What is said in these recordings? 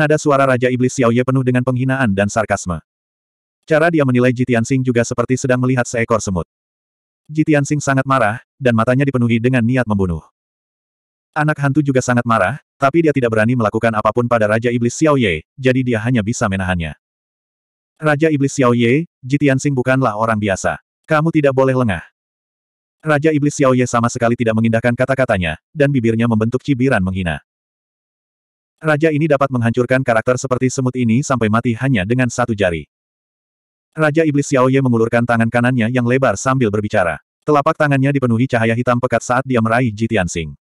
Nada suara Raja Iblis Xiao Ye penuh dengan penghinaan dan sarkasme. Cara dia menilai Jitian Sing juga seperti sedang melihat seekor semut. Jitian Sing sangat marah, dan matanya dipenuhi dengan niat membunuh. Anak hantu juga sangat marah, tapi dia tidak berani melakukan apapun pada Raja Iblis Xiao Ye, jadi dia hanya bisa menahannya. Raja Iblis Xiao Ye, Jitian Sing bukanlah orang biasa. Kamu tidak boleh lengah. Raja Iblis Xiao Ye sama sekali tidak mengindahkan kata-katanya, dan bibirnya membentuk cibiran menghina. Raja ini dapat menghancurkan karakter seperti semut ini sampai mati hanya dengan satu jari. Raja Iblis Xiao Ye mengulurkan tangan kanannya yang lebar sambil berbicara. Telapak tangannya dipenuhi cahaya hitam pekat saat dia meraih Jitian Sing.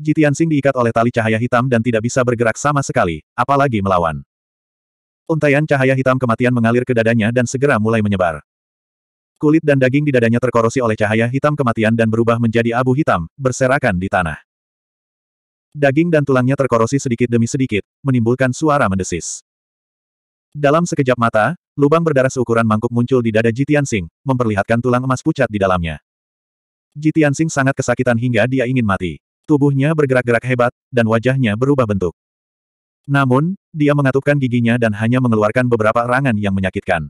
Jitian Sing diikat oleh tali cahaya hitam dan tidak bisa bergerak sama sekali, apalagi melawan. Untaian cahaya hitam kematian mengalir ke dadanya dan segera mulai menyebar. Kulit dan daging di dadanya terkorosi oleh cahaya hitam kematian dan berubah menjadi abu hitam, berserakan di tanah. Daging dan tulangnya terkorosi sedikit demi sedikit, menimbulkan suara mendesis. Dalam sekejap mata, lubang berdarah seukuran mangkuk muncul di dada Jitian Sing, memperlihatkan tulang emas pucat di dalamnya. Jitian Sing sangat kesakitan hingga dia ingin mati. Tubuhnya bergerak-gerak hebat, dan wajahnya berubah bentuk. Namun, dia mengatupkan giginya dan hanya mengeluarkan beberapa erangan yang menyakitkan.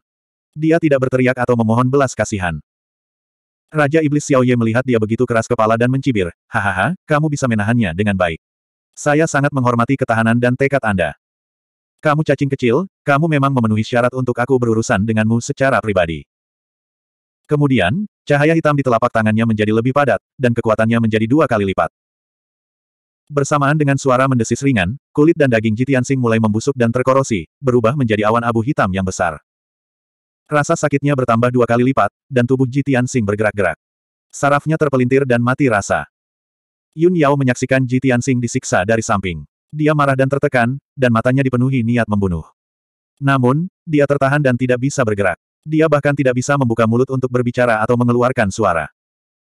Dia tidak berteriak atau memohon belas kasihan. Raja Iblis Xiaoye melihat dia begitu keras kepala dan mencibir, hahaha, kamu bisa menahannya dengan baik. Saya sangat menghormati ketahanan dan tekad Anda. Kamu cacing kecil, kamu memang memenuhi syarat untuk aku berurusan denganmu secara pribadi. Kemudian, cahaya hitam di telapak tangannya menjadi lebih padat, dan kekuatannya menjadi dua kali lipat. Bersamaan dengan suara mendesis ringan, kulit dan daging Jitiansing mulai membusuk dan terkorosi, berubah menjadi awan abu hitam yang besar. Rasa sakitnya bertambah dua kali lipat, dan tubuh Jitiansing bergerak-gerak. Sarafnya terpelintir dan mati rasa. Yun Yao menyaksikan Ji Tianxing disiksa dari samping. Dia marah dan tertekan, dan matanya dipenuhi niat membunuh. Namun, dia tertahan dan tidak bisa bergerak. Dia bahkan tidak bisa membuka mulut untuk berbicara atau mengeluarkan suara.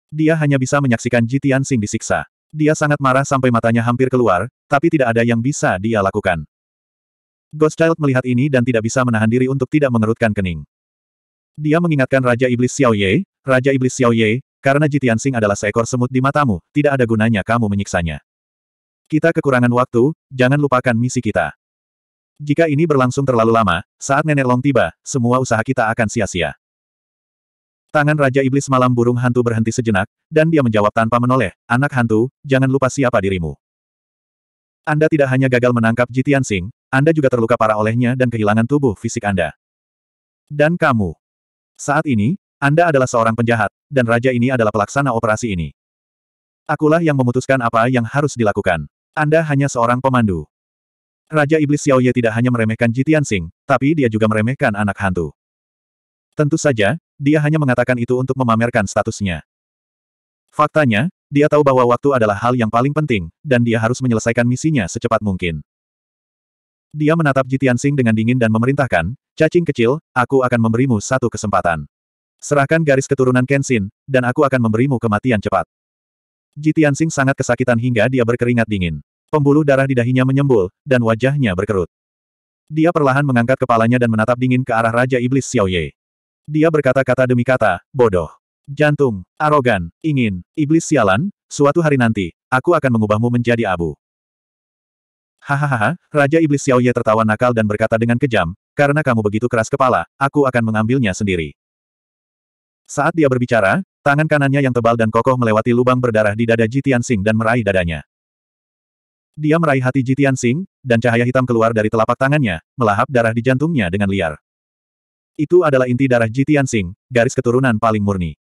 Dia hanya bisa menyaksikan Ji Tianxing disiksa. Dia sangat marah sampai matanya hampir keluar, tapi tidak ada yang bisa dia lakukan. Ghost melihat ini dan tidak bisa menahan diri untuk tidak mengerutkan kening. Dia mengingatkan Raja Iblis Xiao Ye, Raja Iblis Xiao Ye, karena Jitian Sing adalah seekor semut di matamu, tidak ada gunanya kamu menyiksanya. Kita kekurangan waktu, jangan lupakan misi kita. Jika ini berlangsung terlalu lama, saat Nenek Long tiba, semua usaha kita akan sia-sia. Tangan Raja Iblis Malam Burung Hantu berhenti sejenak, dan dia menjawab tanpa menoleh, anak hantu, jangan lupa siapa dirimu. Anda tidak hanya gagal menangkap Jitian Sing, Anda juga terluka parah olehnya dan kehilangan tubuh fisik Anda. Dan kamu. Saat ini, Anda adalah seorang penjahat, dan raja ini adalah pelaksana operasi ini. Akulah yang memutuskan apa yang harus dilakukan. Anda hanya seorang pemandu. Raja Iblis Xiao Ye tidak hanya meremehkan Jitian Sing, tapi dia juga meremehkan anak hantu. Tentu saja, dia hanya mengatakan itu untuk memamerkan statusnya. Faktanya, dia tahu bahwa waktu adalah hal yang paling penting, dan dia harus menyelesaikan misinya secepat mungkin. Dia menatap Jitian Sing dengan dingin dan memerintahkan, cacing kecil, aku akan memberimu satu kesempatan. Serahkan garis keturunan Kenshin, dan aku akan memberimu kematian cepat. Jitian Sing sangat kesakitan hingga dia berkeringat dingin. Pembuluh darah di dahinya menyembul, dan wajahnya berkerut. Dia perlahan mengangkat kepalanya dan menatap dingin ke arah Raja Iblis Xiao Ye. Dia berkata-kata demi kata, bodoh. Jantung, arogan, ingin, iblis sialan, suatu hari nanti, aku akan mengubahmu menjadi abu. Hahaha, Raja Iblis Xiao Ye tertawa nakal dan berkata dengan kejam, karena kamu begitu keras kepala, aku akan mengambilnya sendiri. Saat dia berbicara, tangan kanannya yang tebal dan kokoh melewati lubang berdarah di dada Jitian Sing dan meraih dadanya. Dia meraih hati Jitian Sing, dan cahaya hitam keluar dari telapak tangannya, melahap darah di jantungnya dengan liar. Itu adalah inti darah Jitian Sing, garis keturunan paling murni.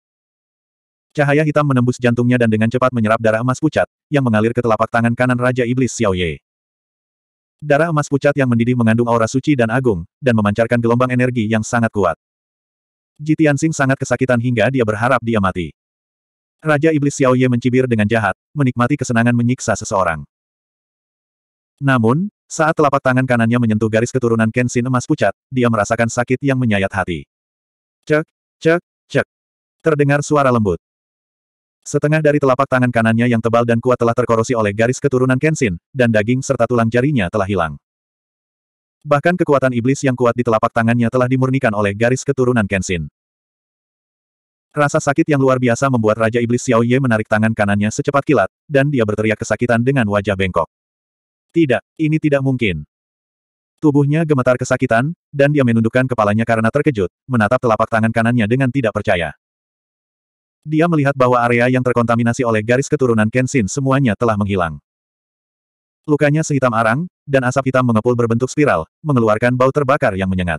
Cahaya hitam menembus jantungnya dan dengan cepat menyerap darah emas pucat, yang mengalir ke telapak tangan kanan Raja Iblis Xiao Ye. Darah emas pucat yang mendidih mengandung aura suci dan agung, dan memancarkan gelombang energi yang sangat kuat. Ji Tianxing sangat kesakitan hingga dia berharap dia mati. Raja Iblis Xiao Ye mencibir dengan jahat, menikmati kesenangan menyiksa seseorang. Namun, saat telapak tangan kanannya menyentuh garis keturunan Kenshin emas pucat, dia merasakan sakit yang menyayat hati. Cek, cek, cek. Terdengar suara lembut. Setengah dari telapak tangan kanannya yang tebal dan kuat telah terkorosi oleh garis keturunan Kenshin, dan daging serta tulang jarinya telah hilang. Bahkan kekuatan iblis yang kuat di telapak tangannya telah dimurnikan oleh garis keturunan Kenshin. Rasa sakit yang luar biasa membuat Raja Iblis Xiao Ye menarik tangan kanannya secepat kilat, dan dia berteriak kesakitan dengan wajah bengkok. Tidak, ini tidak mungkin. Tubuhnya gemetar kesakitan, dan dia menundukkan kepalanya karena terkejut, menatap telapak tangan kanannya dengan tidak percaya. Dia melihat bahwa area yang terkontaminasi oleh garis keturunan Kenshin semuanya telah menghilang. Lukanya sehitam arang, dan asap hitam mengepul berbentuk spiral, mengeluarkan bau terbakar yang menyengat.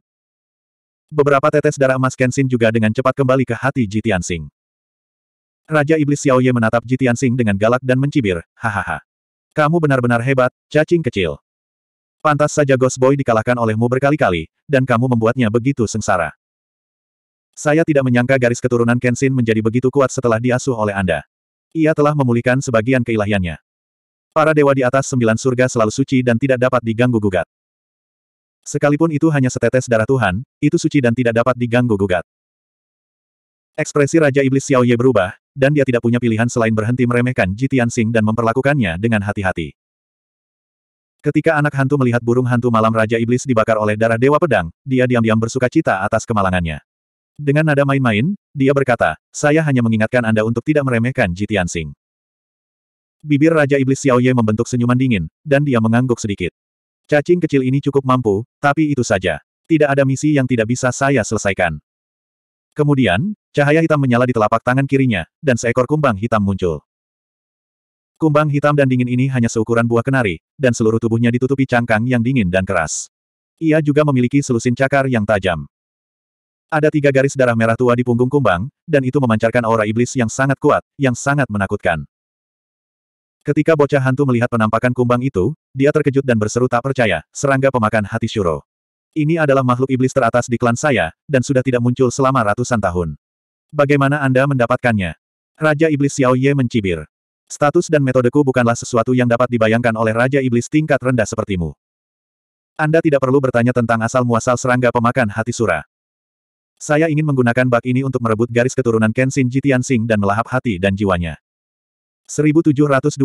Beberapa tetes darah emas Kenshin juga dengan cepat kembali ke hati Jitian Sing. Raja Iblis Xiao Ye menatap Jitian Sing dengan galak dan mencibir, hahaha. Kamu benar-benar hebat, cacing kecil. Pantas saja Ghost Boy dikalahkan olehmu berkali-kali, dan kamu membuatnya begitu sengsara. Saya tidak menyangka garis keturunan Kenshin menjadi begitu kuat setelah diasuh oleh Anda. Ia telah memulihkan sebagian keilahiannya. Para dewa di atas sembilan surga selalu suci dan tidak dapat diganggu-gugat. Sekalipun itu hanya setetes darah Tuhan, itu suci dan tidak dapat diganggu-gugat. Ekspresi Raja Iblis Xiao Ye berubah, dan dia tidak punya pilihan selain berhenti meremehkan Ji Tianxing dan memperlakukannya dengan hati-hati. Ketika anak hantu melihat burung hantu malam Raja Iblis dibakar oleh darah Dewa Pedang, dia diam-diam bersuka cita atas kemalangannya. Dengan nada main-main, dia berkata, saya hanya mengingatkan Anda untuk tidak meremehkan Ji Tianxing. Bibir Raja Iblis Xiao Ye membentuk senyuman dingin, dan dia mengangguk sedikit. Cacing kecil ini cukup mampu, tapi itu saja. Tidak ada misi yang tidak bisa saya selesaikan. Kemudian, cahaya hitam menyala di telapak tangan kirinya, dan seekor kumbang hitam muncul. Kumbang hitam dan dingin ini hanya seukuran buah kenari, dan seluruh tubuhnya ditutupi cangkang yang dingin dan keras. Ia juga memiliki selusin cakar yang tajam. Ada tiga garis darah merah tua di punggung kumbang, dan itu memancarkan aura iblis yang sangat kuat, yang sangat menakutkan. Ketika bocah hantu melihat penampakan kumbang itu, dia terkejut dan berseru tak percaya, serangga pemakan hati Shuro. Ini adalah makhluk iblis teratas di klan saya, dan sudah tidak muncul selama ratusan tahun. Bagaimana Anda mendapatkannya? Raja Iblis Xiao Ye mencibir. Status dan metodeku bukanlah sesuatu yang dapat dibayangkan oleh Raja Iblis tingkat rendah sepertimu. Anda tidak perlu bertanya tentang asal-muasal serangga pemakan hati Sura. Saya ingin menggunakan bak ini untuk merebut garis keturunan Kenshin Jitian Sing dan melahap hati dan jiwanya. 1722.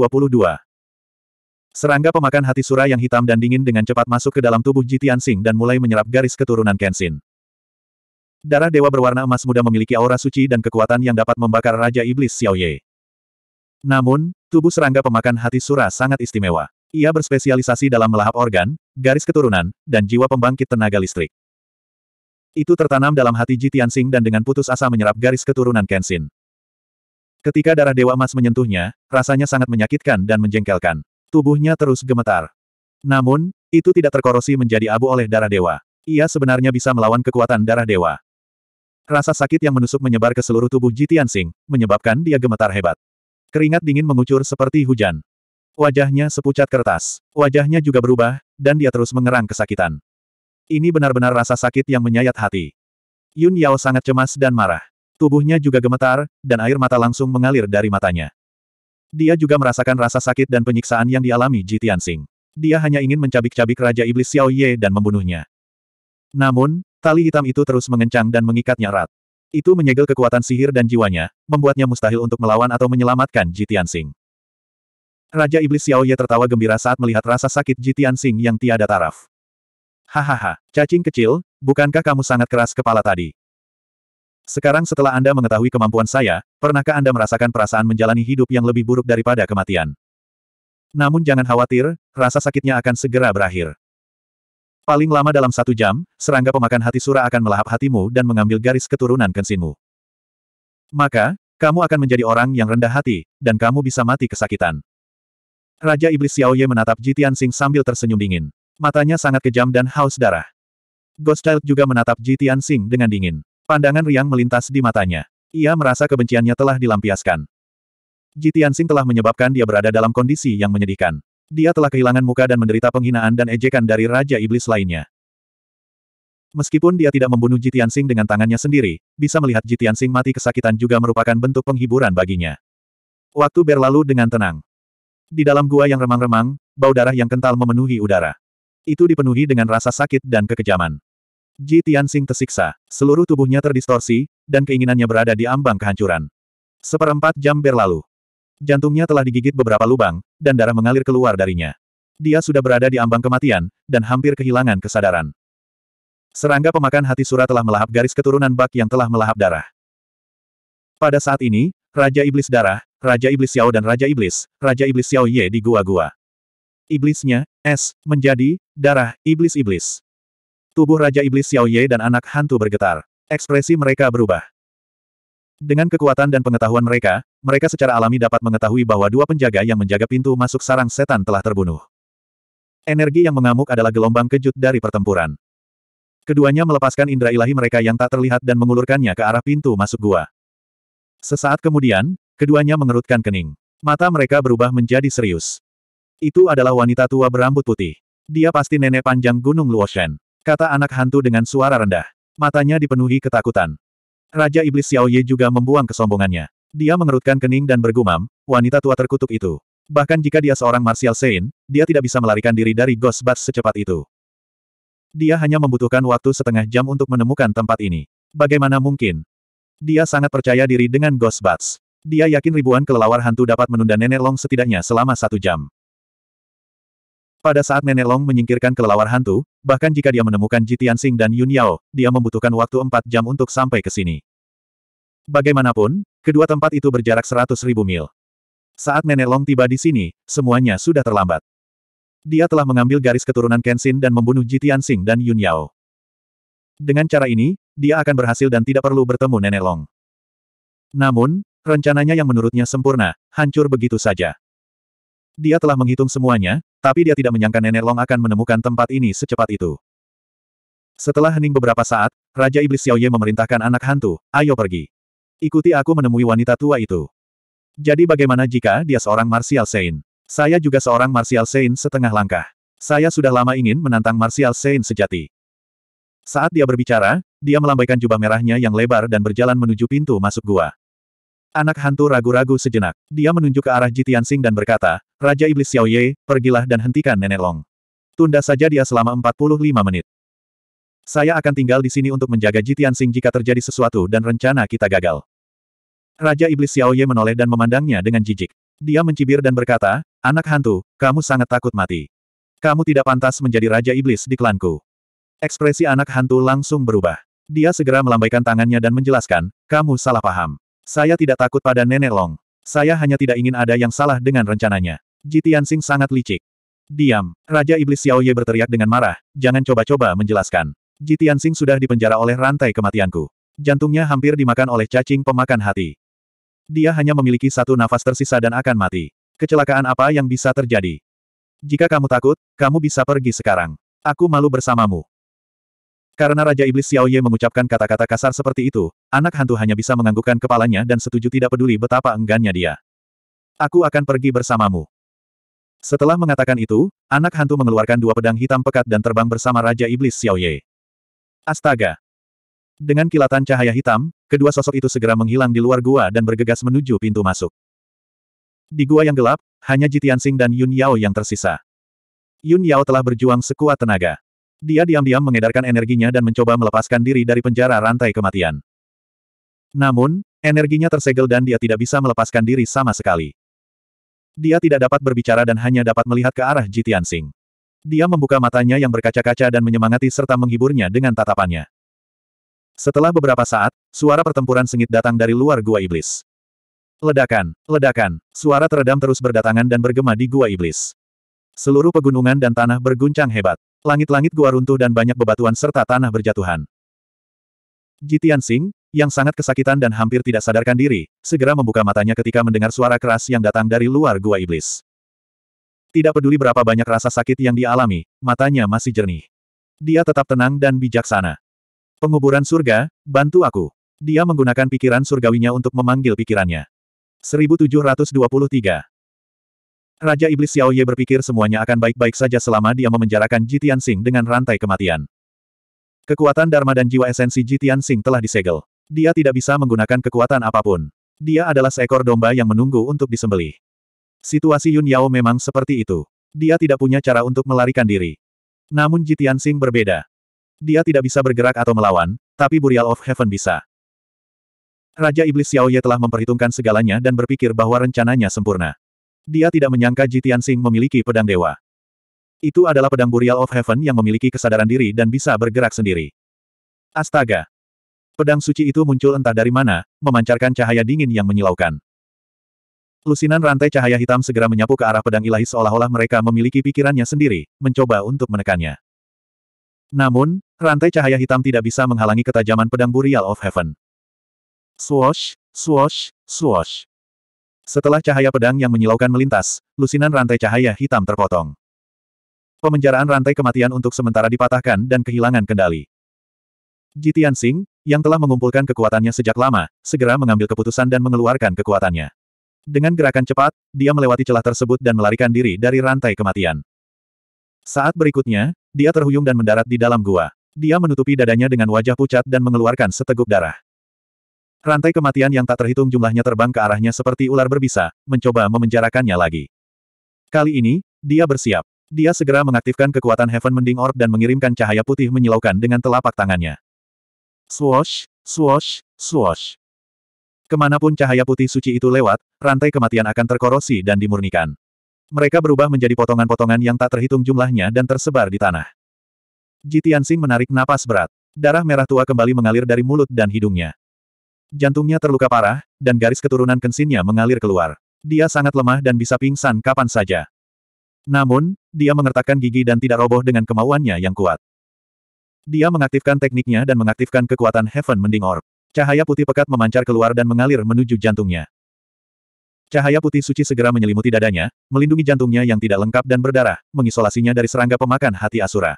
Serangga pemakan hati Sura yang hitam dan dingin dengan cepat masuk ke dalam tubuh Jitian Sing dan mulai menyerap garis keturunan Kenshin. Darah dewa berwarna emas muda memiliki aura suci dan kekuatan yang dapat membakar Raja Iblis Xiao Ye. Namun, tubuh serangga pemakan hati Sura sangat istimewa. Ia berspesialisasi dalam melahap organ, garis keturunan, dan jiwa pembangkit tenaga listrik. Itu tertanam dalam hati Jitian Sing dan dengan putus asa menyerap garis keturunan Kenshin. Ketika darah Dewa emas menyentuhnya, rasanya sangat menyakitkan dan menjengkelkan. Tubuhnya terus gemetar. Namun, itu tidak terkorosi menjadi abu oleh darah dewa. Ia sebenarnya bisa melawan kekuatan darah dewa. Rasa sakit yang menusuk menyebar ke seluruh tubuh Jitian Sing, menyebabkan dia gemetar hebat. Keringat dingin mengucur seperti hujan. Wajahnya sepucat kertas. Wajahnya juga berubah, dan dia terus mengerang kesakitan. Ini benar-benar rasa sakit yang menyayat hati. Yun Yao sangat cemas dan marah. Tubuhnya juga gemetar, dan air mata langsung mengalir dari matanya. Dia juga merasakan rasa sakit dan penyiksaan yang dialami Ji Tianxing. Dia hanya ingin mencabik-cabik Raja Iblis Xiao Ye dan membunuhnya. Namun, tali hitam itu terus mengencang dan mengikatnya erat. Itu menyegel kekuatan sihir dan jiwanya, membuatnya mustahil untuk melawan atau menyelamatkan Ji Tianxing. Raja Iblis Xiao Ye tertawa gembira saat melihat rasa sakit Ji Tianxing yang tiada taraf. Hahaha, cacing kecil, bukankah kamu sangat keras kepala tadi? Sekarang setelah Anda mengetahui kemampuan saya, pernahkah Anda merasakan perasaan menjalani hidup yang lebih buruk daripada kematian? Namun jangan khawatir, rasa sakitnya akan segera berakhir. Paling lama dalam satu jam, serangga pemakan hati Sura akan melahap hatimu dan mengambil garis keturunan kensinmu. Maka, kamu akan menjadi orang yang rendah hati, dan kamu bisa mati kesakitan. Raja Iblis Xiao Ye menatap Ji Tianxing sambil tersenyum dingin. Matanya sangat kejam dan haus darah. Ghost Child juga menatap Ji Tianxing dengan dingin. Pandangan riang melintas di matanya. Ia merasa kebenciannya telah dilampiaskan. Jitiansing telah menyebabkan dia berada dalam kondisi yang menyedihkan. Dia telah kehilangan muka dan menderita penghinaan dan ejekan dari Raja Iblis lainnya. Meskipun dia tidak membunuh Jitiansing dengan tangannya sendiri, bisa melihat Jitiansing mati kesakitan juga merupakan bentuk penghiburan baginya. Waktu berlalu dengan tenang. Di dalam gua yang remang-remang, bau darah yang kental memenuhi udara. Itu dipenuhi dengan rasa sakit dan kekejaman. Ji Tianxing tersiksa, seluruh tubuhnya terdistorsi, dan keinginannya berada di ambang kehancuran. Seperempat jam berlalu. Jantungnya telah digigit beberapa lubang, dan darah mengalir keluar darinya. Dia sudah berada di ambang kematian, dan hampir kehilangan kesadaran. Serangga pemakan hati surat telah melahap garis keturunan bak yang telah melahap darah. Pada saat ini, Raja Iblis Darah, Raja Iblis Xiao dan Raja Iblis, Raja Iblis Xiao Ye di gua-gua. Iblisnya, es, menjadi, darah, iblis-iblis. Tubuh Raja Iblis Xiao Ye dan anak hantu bergetar. Ekspresi mereka berubah. Dengan kekuatan dan pengetahuan mereka, mereka secara alami dapat mengetahui bahwa dua penjaga yang menjaga pintu masuk sarang setan telah terbunuh. Energi yang mengamuk adalah gelombang kejut dari pertempuran. Keduanya melepaskan indera ilahi mereka yang tak terlihat dan mengulurkannya ke arah pintu masuk gua. Sesaat kemudian, keduanya mengerutkan kening. Mata mereka berubah menjadi serius. Itu adalah wanita tua berambut putih. Dia pasti nenek panjang Gunung Luoshen. Kata anak hantu dengan suara rendah. Matanya dipenuhi ketakutan. Raja Iblis Xiao Ye juga membuang kesombongannya. Dia mengerutkan kening dan bergumam, wanita tua terkutuk itu. Bahkan jika dia seorang Martial Saint, dia tidak bisa melarikan diri dari Ghost Bus secepat itu. Dia hanya membutuhkan waktu setengah jam untuk menemukan tempat ini. Bagaimana mungkin? Dia sangat percaya diri dengan Ghost Bats. Dia yakin ribuan kelelawar hantu dapat menunda Nenek Long setidaknya selama satu jam. Pada saat Nenek Long menyingkirkan kelelawar hantu, bahkan jika dia menemukan Jitian Sing dan Yun Yao, dia membutuhkan waktu empat jam untuk sampai ke sini. Bagaimanapun, kedua tempat itu berjarak seratus ribu mil. Saat Nenek Long tiba di sini, semuanya sudah terlambat. Dia telah mengambil garis keturunan Kenshin dan membunuh Jitian Sing dan Yun Yao. Dengan cara ini, dia akan berhasil dan tidak perlu bertemu Nenek Long. Namun, rencananya yang menurutnya sempurna, hancur begitu saja. Dia telah menghitung semuanya, tapi dia tidak menyangka Nenek Long akan menemukan tempat ini secepat itu. Setelah hening beberapa saat, Raja Iblis Xiao Ye memerintahkan anak hantu, ayo pergi. Ikuti aku menemui wanita tua itu. Jadi bagaimana jika dia seorang Martial Saint? Saya juga seorang Martial Saint setengah langkah. Saya sudah lama ingin menantang Martial Saint sejati. Saat dia berbicara, dia melambaikan jubah merahnya yang lebar dan berjalan menuju pintu masuk gua. Anak hantu ragu-ragu sejenak. Dia menunjuk ke arah Jitian Sing dan berkata, Raja Iblis Xiao Ye, pergilah dan hentikan Nenek Long. Tunda saja dia selama 45 menit. Saya akan tinggal di sini untuk menjaga Jitian Sing jika terjadi sesuatu dan rencana kita gagal. Raja Iblis Xiao Ye menoleh dan memandangnya dengan jijik. Dia mencibir dan berkata, Anak hantu, kamu sangat takut mati. Kamu tidak pantas menjadi Raja Iblis di klanku. Ekspresi anak hantu langsung berubah. Dia segera melambaikan tangannya dan menjelaskan, kamu salah paham. Saya tidak takut pada Nenek Long. Saya hanya tidak ingin ada yang salah dengan rencananya. Ji Tianxing sangat licik. Diam. Raja Iblis Xiao Ye berteriak dengan marah, jangan coba-coba menjelaskan. Ji Tianxing sudah dipenjara oleh rantai kematianku. Jantungnya hampir dimakan oleh cacing pemakan hati. Dia hanya memiliki satu nafas tersisa dan akan mati. Kecelakaan apa yang bisa terjadi? Jika kamu takut, kamu bisa pergi sekarang. Aku malu bersamamu. Karena Raja Iblis Xiao Ye mengucapkan kata-kata kasar seperti itu, anak hantu hanya bisa menganggukkan kepalanya dan setuju tidak peduli betapa enggannya dia. Aku akan pergi bersamamu. Setelah mengatakan itu, anak hantu mengeluarkan dua pedang hitam pekat dan terbang bersama Raja Iblis Xiao Ye. Astaga! Dengan kilatan cahaya hitam, kedua sosok itu segera menghilang di luar gua dan bergegas menuju pintu masuk. Di gua yang gelap, hanya Jitian Sing dan Yun Yao yang tersisa. Yun Yao telah berjuang sekuat tenaga. Dia diam-diam mengedarkan energinya dan mencoba melepaskan diri dari penjara rantai kematian. Namun, energinya tersegel dan dia tidak bisa melepaskan diri sama sekali. Dia tidak dapat berbicara dan hanya dapat melihat ke arah Jitian Sing. Dia membuka matanya yang berkaca-kaca dan menyemangati serta menghiburnya dengan tatapannya. Setelah beberapa saat, suara pertempuran sengit datang dari luar gua iblis. Ledakan, ledakan, suara teredam terus berdatangan dan bergema di gua iblis. Seluruh pegunungan dan tanah berguncang hebat. Langit-langit gua runtuh dan banyak bebatuan serta tanah berjatuhan. Jitian Sing, yang sangat kesakitan dan hampir tidak sadarkan diri, segera membuka matanya ketika mendengar suara keras yang datang dari luar gua iblis. Tidak peduli berapa banyak rasa sakit yang dialami, matanya masih jernih. Dia tetap tenang dan bijaksana. Penguburan surga, bantu aku. Dia menggunakan pikiran surgawinya untuk memanggil pikirannya. 1723 Raja Iblis Xiao Ye berpikir semuanya akan baik-baik saja selama dia memenjarakan Jitian Sing dengan rantai kematian. Kekuatan Dharma dan jiwa esensi Jitian Sing telah disegel. Dia tidak bisa menggunakan kekuatan apapun. Dia adalah seekor domba yang menunggu untuk disembelih. Situasi Yun Yao memang seperti itu. Dia tidak punya cara untuk melarikan diri. Namun Jitian Sing berbeda. Dia tidak bisa bergerak atau melawan, tapi Burial of Heaven bisa. Raja Iblis Xiao Ye telah memperhitungkan segalanya dan berpikir bahwa rencananya sempurna. Dia tidak menyangka Jitian Sing memiliki pedang dewa. Itu adalah pedang Burial of Heaven yang memiliki kesadaran diri dan bisa bergerak sendiri. Astaga! Pedang suci itu muncul entah dari mana, memancarkan cahaya dingin yang menyilaukan. Lusinan rantai cahaya hitam segera menyapu ke arah pedang ilahi seolah-olah mereka memiliki pikirannya sendiri, mencoba untuk menekannya. Namun, rantai cahaya hitam tidak bisa menghalangi ketajaman pedang Burial of Heaven. Swosh, swosh, swosh. Setelah cahaya pedang yang menyilaukan melintas, lusinan rantai cahaya hitam terpotong. Pemenjaraan rantai kematian untuk sementara dipatahkan dan kehilangan kendali. Jitian Singh, yang telah mengumpulkan kekuatannya sejak lama, segera mengambil keputusan dan mengeluarkan kekuatannya. Dengan gerakan cepat, dia melewati celah tersebut dan melarikan diri dari rantai kematian. Saat berikutnya, dia terhuyung dan mendarat di dalam gua. Dia menutupi dadanya dengan wajah pucat dan mengeluarkan seteguk darah. Rantai kematian yang tak terhitung jumlahnya terbang ke arahnya seperti ular berbisa, mencoba memenjarakannya lagi. Kali ini, dia bersiap. Dia segera mengaktifkan kekuatan Heaven Mending Orb dan mengirimkan cahaya putih menyilaukan dengan telapak tangannya. Swoosh, swoosh, swoosh. Kemanapun cahaya putih suci itu lewat, rantai kematian akan terkorosi dan dimurnikan. Mereka berubah menjadi potongan-potongan yang tak terhitung jumlahnya dan tersebar di tanah. Jitian Sing menarik napas berat. Darah merah tua kembali mengalir dari mulut dan hidungnya. Jantungnya terluka parah, dan garis keturunan kensinnya mengalir keluar. Dia sangat lemah dan bisa pingsan kapan saja. Namun, dia mengertakkan gigi dan tidak roboh dengan kemauannya yang kuat. Dia mengaktifkan tekniknya dan mengaktifkan kekuatan Heaven Mending Orb. Cahaya putih pekat memancar keluar dan mengalir menuju jantungnya. Cahaya putih suci segera menyelimuti dadanya, melindungi jantungnya yang tidak lengkap dan berdarah, mengisolasinya dari serangga pemakan hati Asura.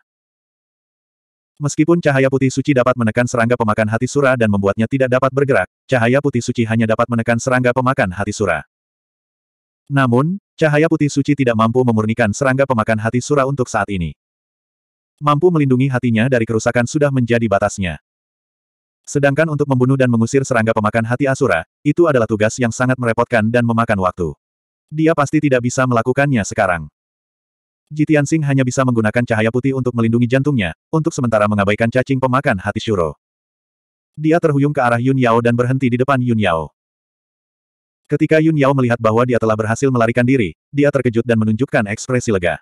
Meskipun cahaya putih suci dapat menekan serangga pemakan hati Sura dan membuatnya tidak dapat bergerak, cahaya putih suci hanya dapat menekan serangga pemakan hati Sura. Namun, cahaya putih suci tidak mampu memurnikan serangga pemakan hati Sura untuk saat ini. Mampu melindungi hatinya dari kerusakan sudah menjadi batasnya. Sedangkan untuk membunuh dan mengusir serangga pemakan hati Asura, itu adalah tugas yang sangat merepotkan dan memakan waktu. Dia pasti tidak bisa melakukannya sekarang. Jitian Sing hanya bisa menggunakan cahaya putih untuk melindungi jantungnya, untuk sementara mengabaikan cacing pemakan hati Shuro. Dia terhuyung ke arah Yun Yao dan berhenti di depan Yun Yao. Ketika Yun Yao melihat bahwa dia telah berhasil melarikan diri, dia terkejut dan menunjukkan ekspresi lega.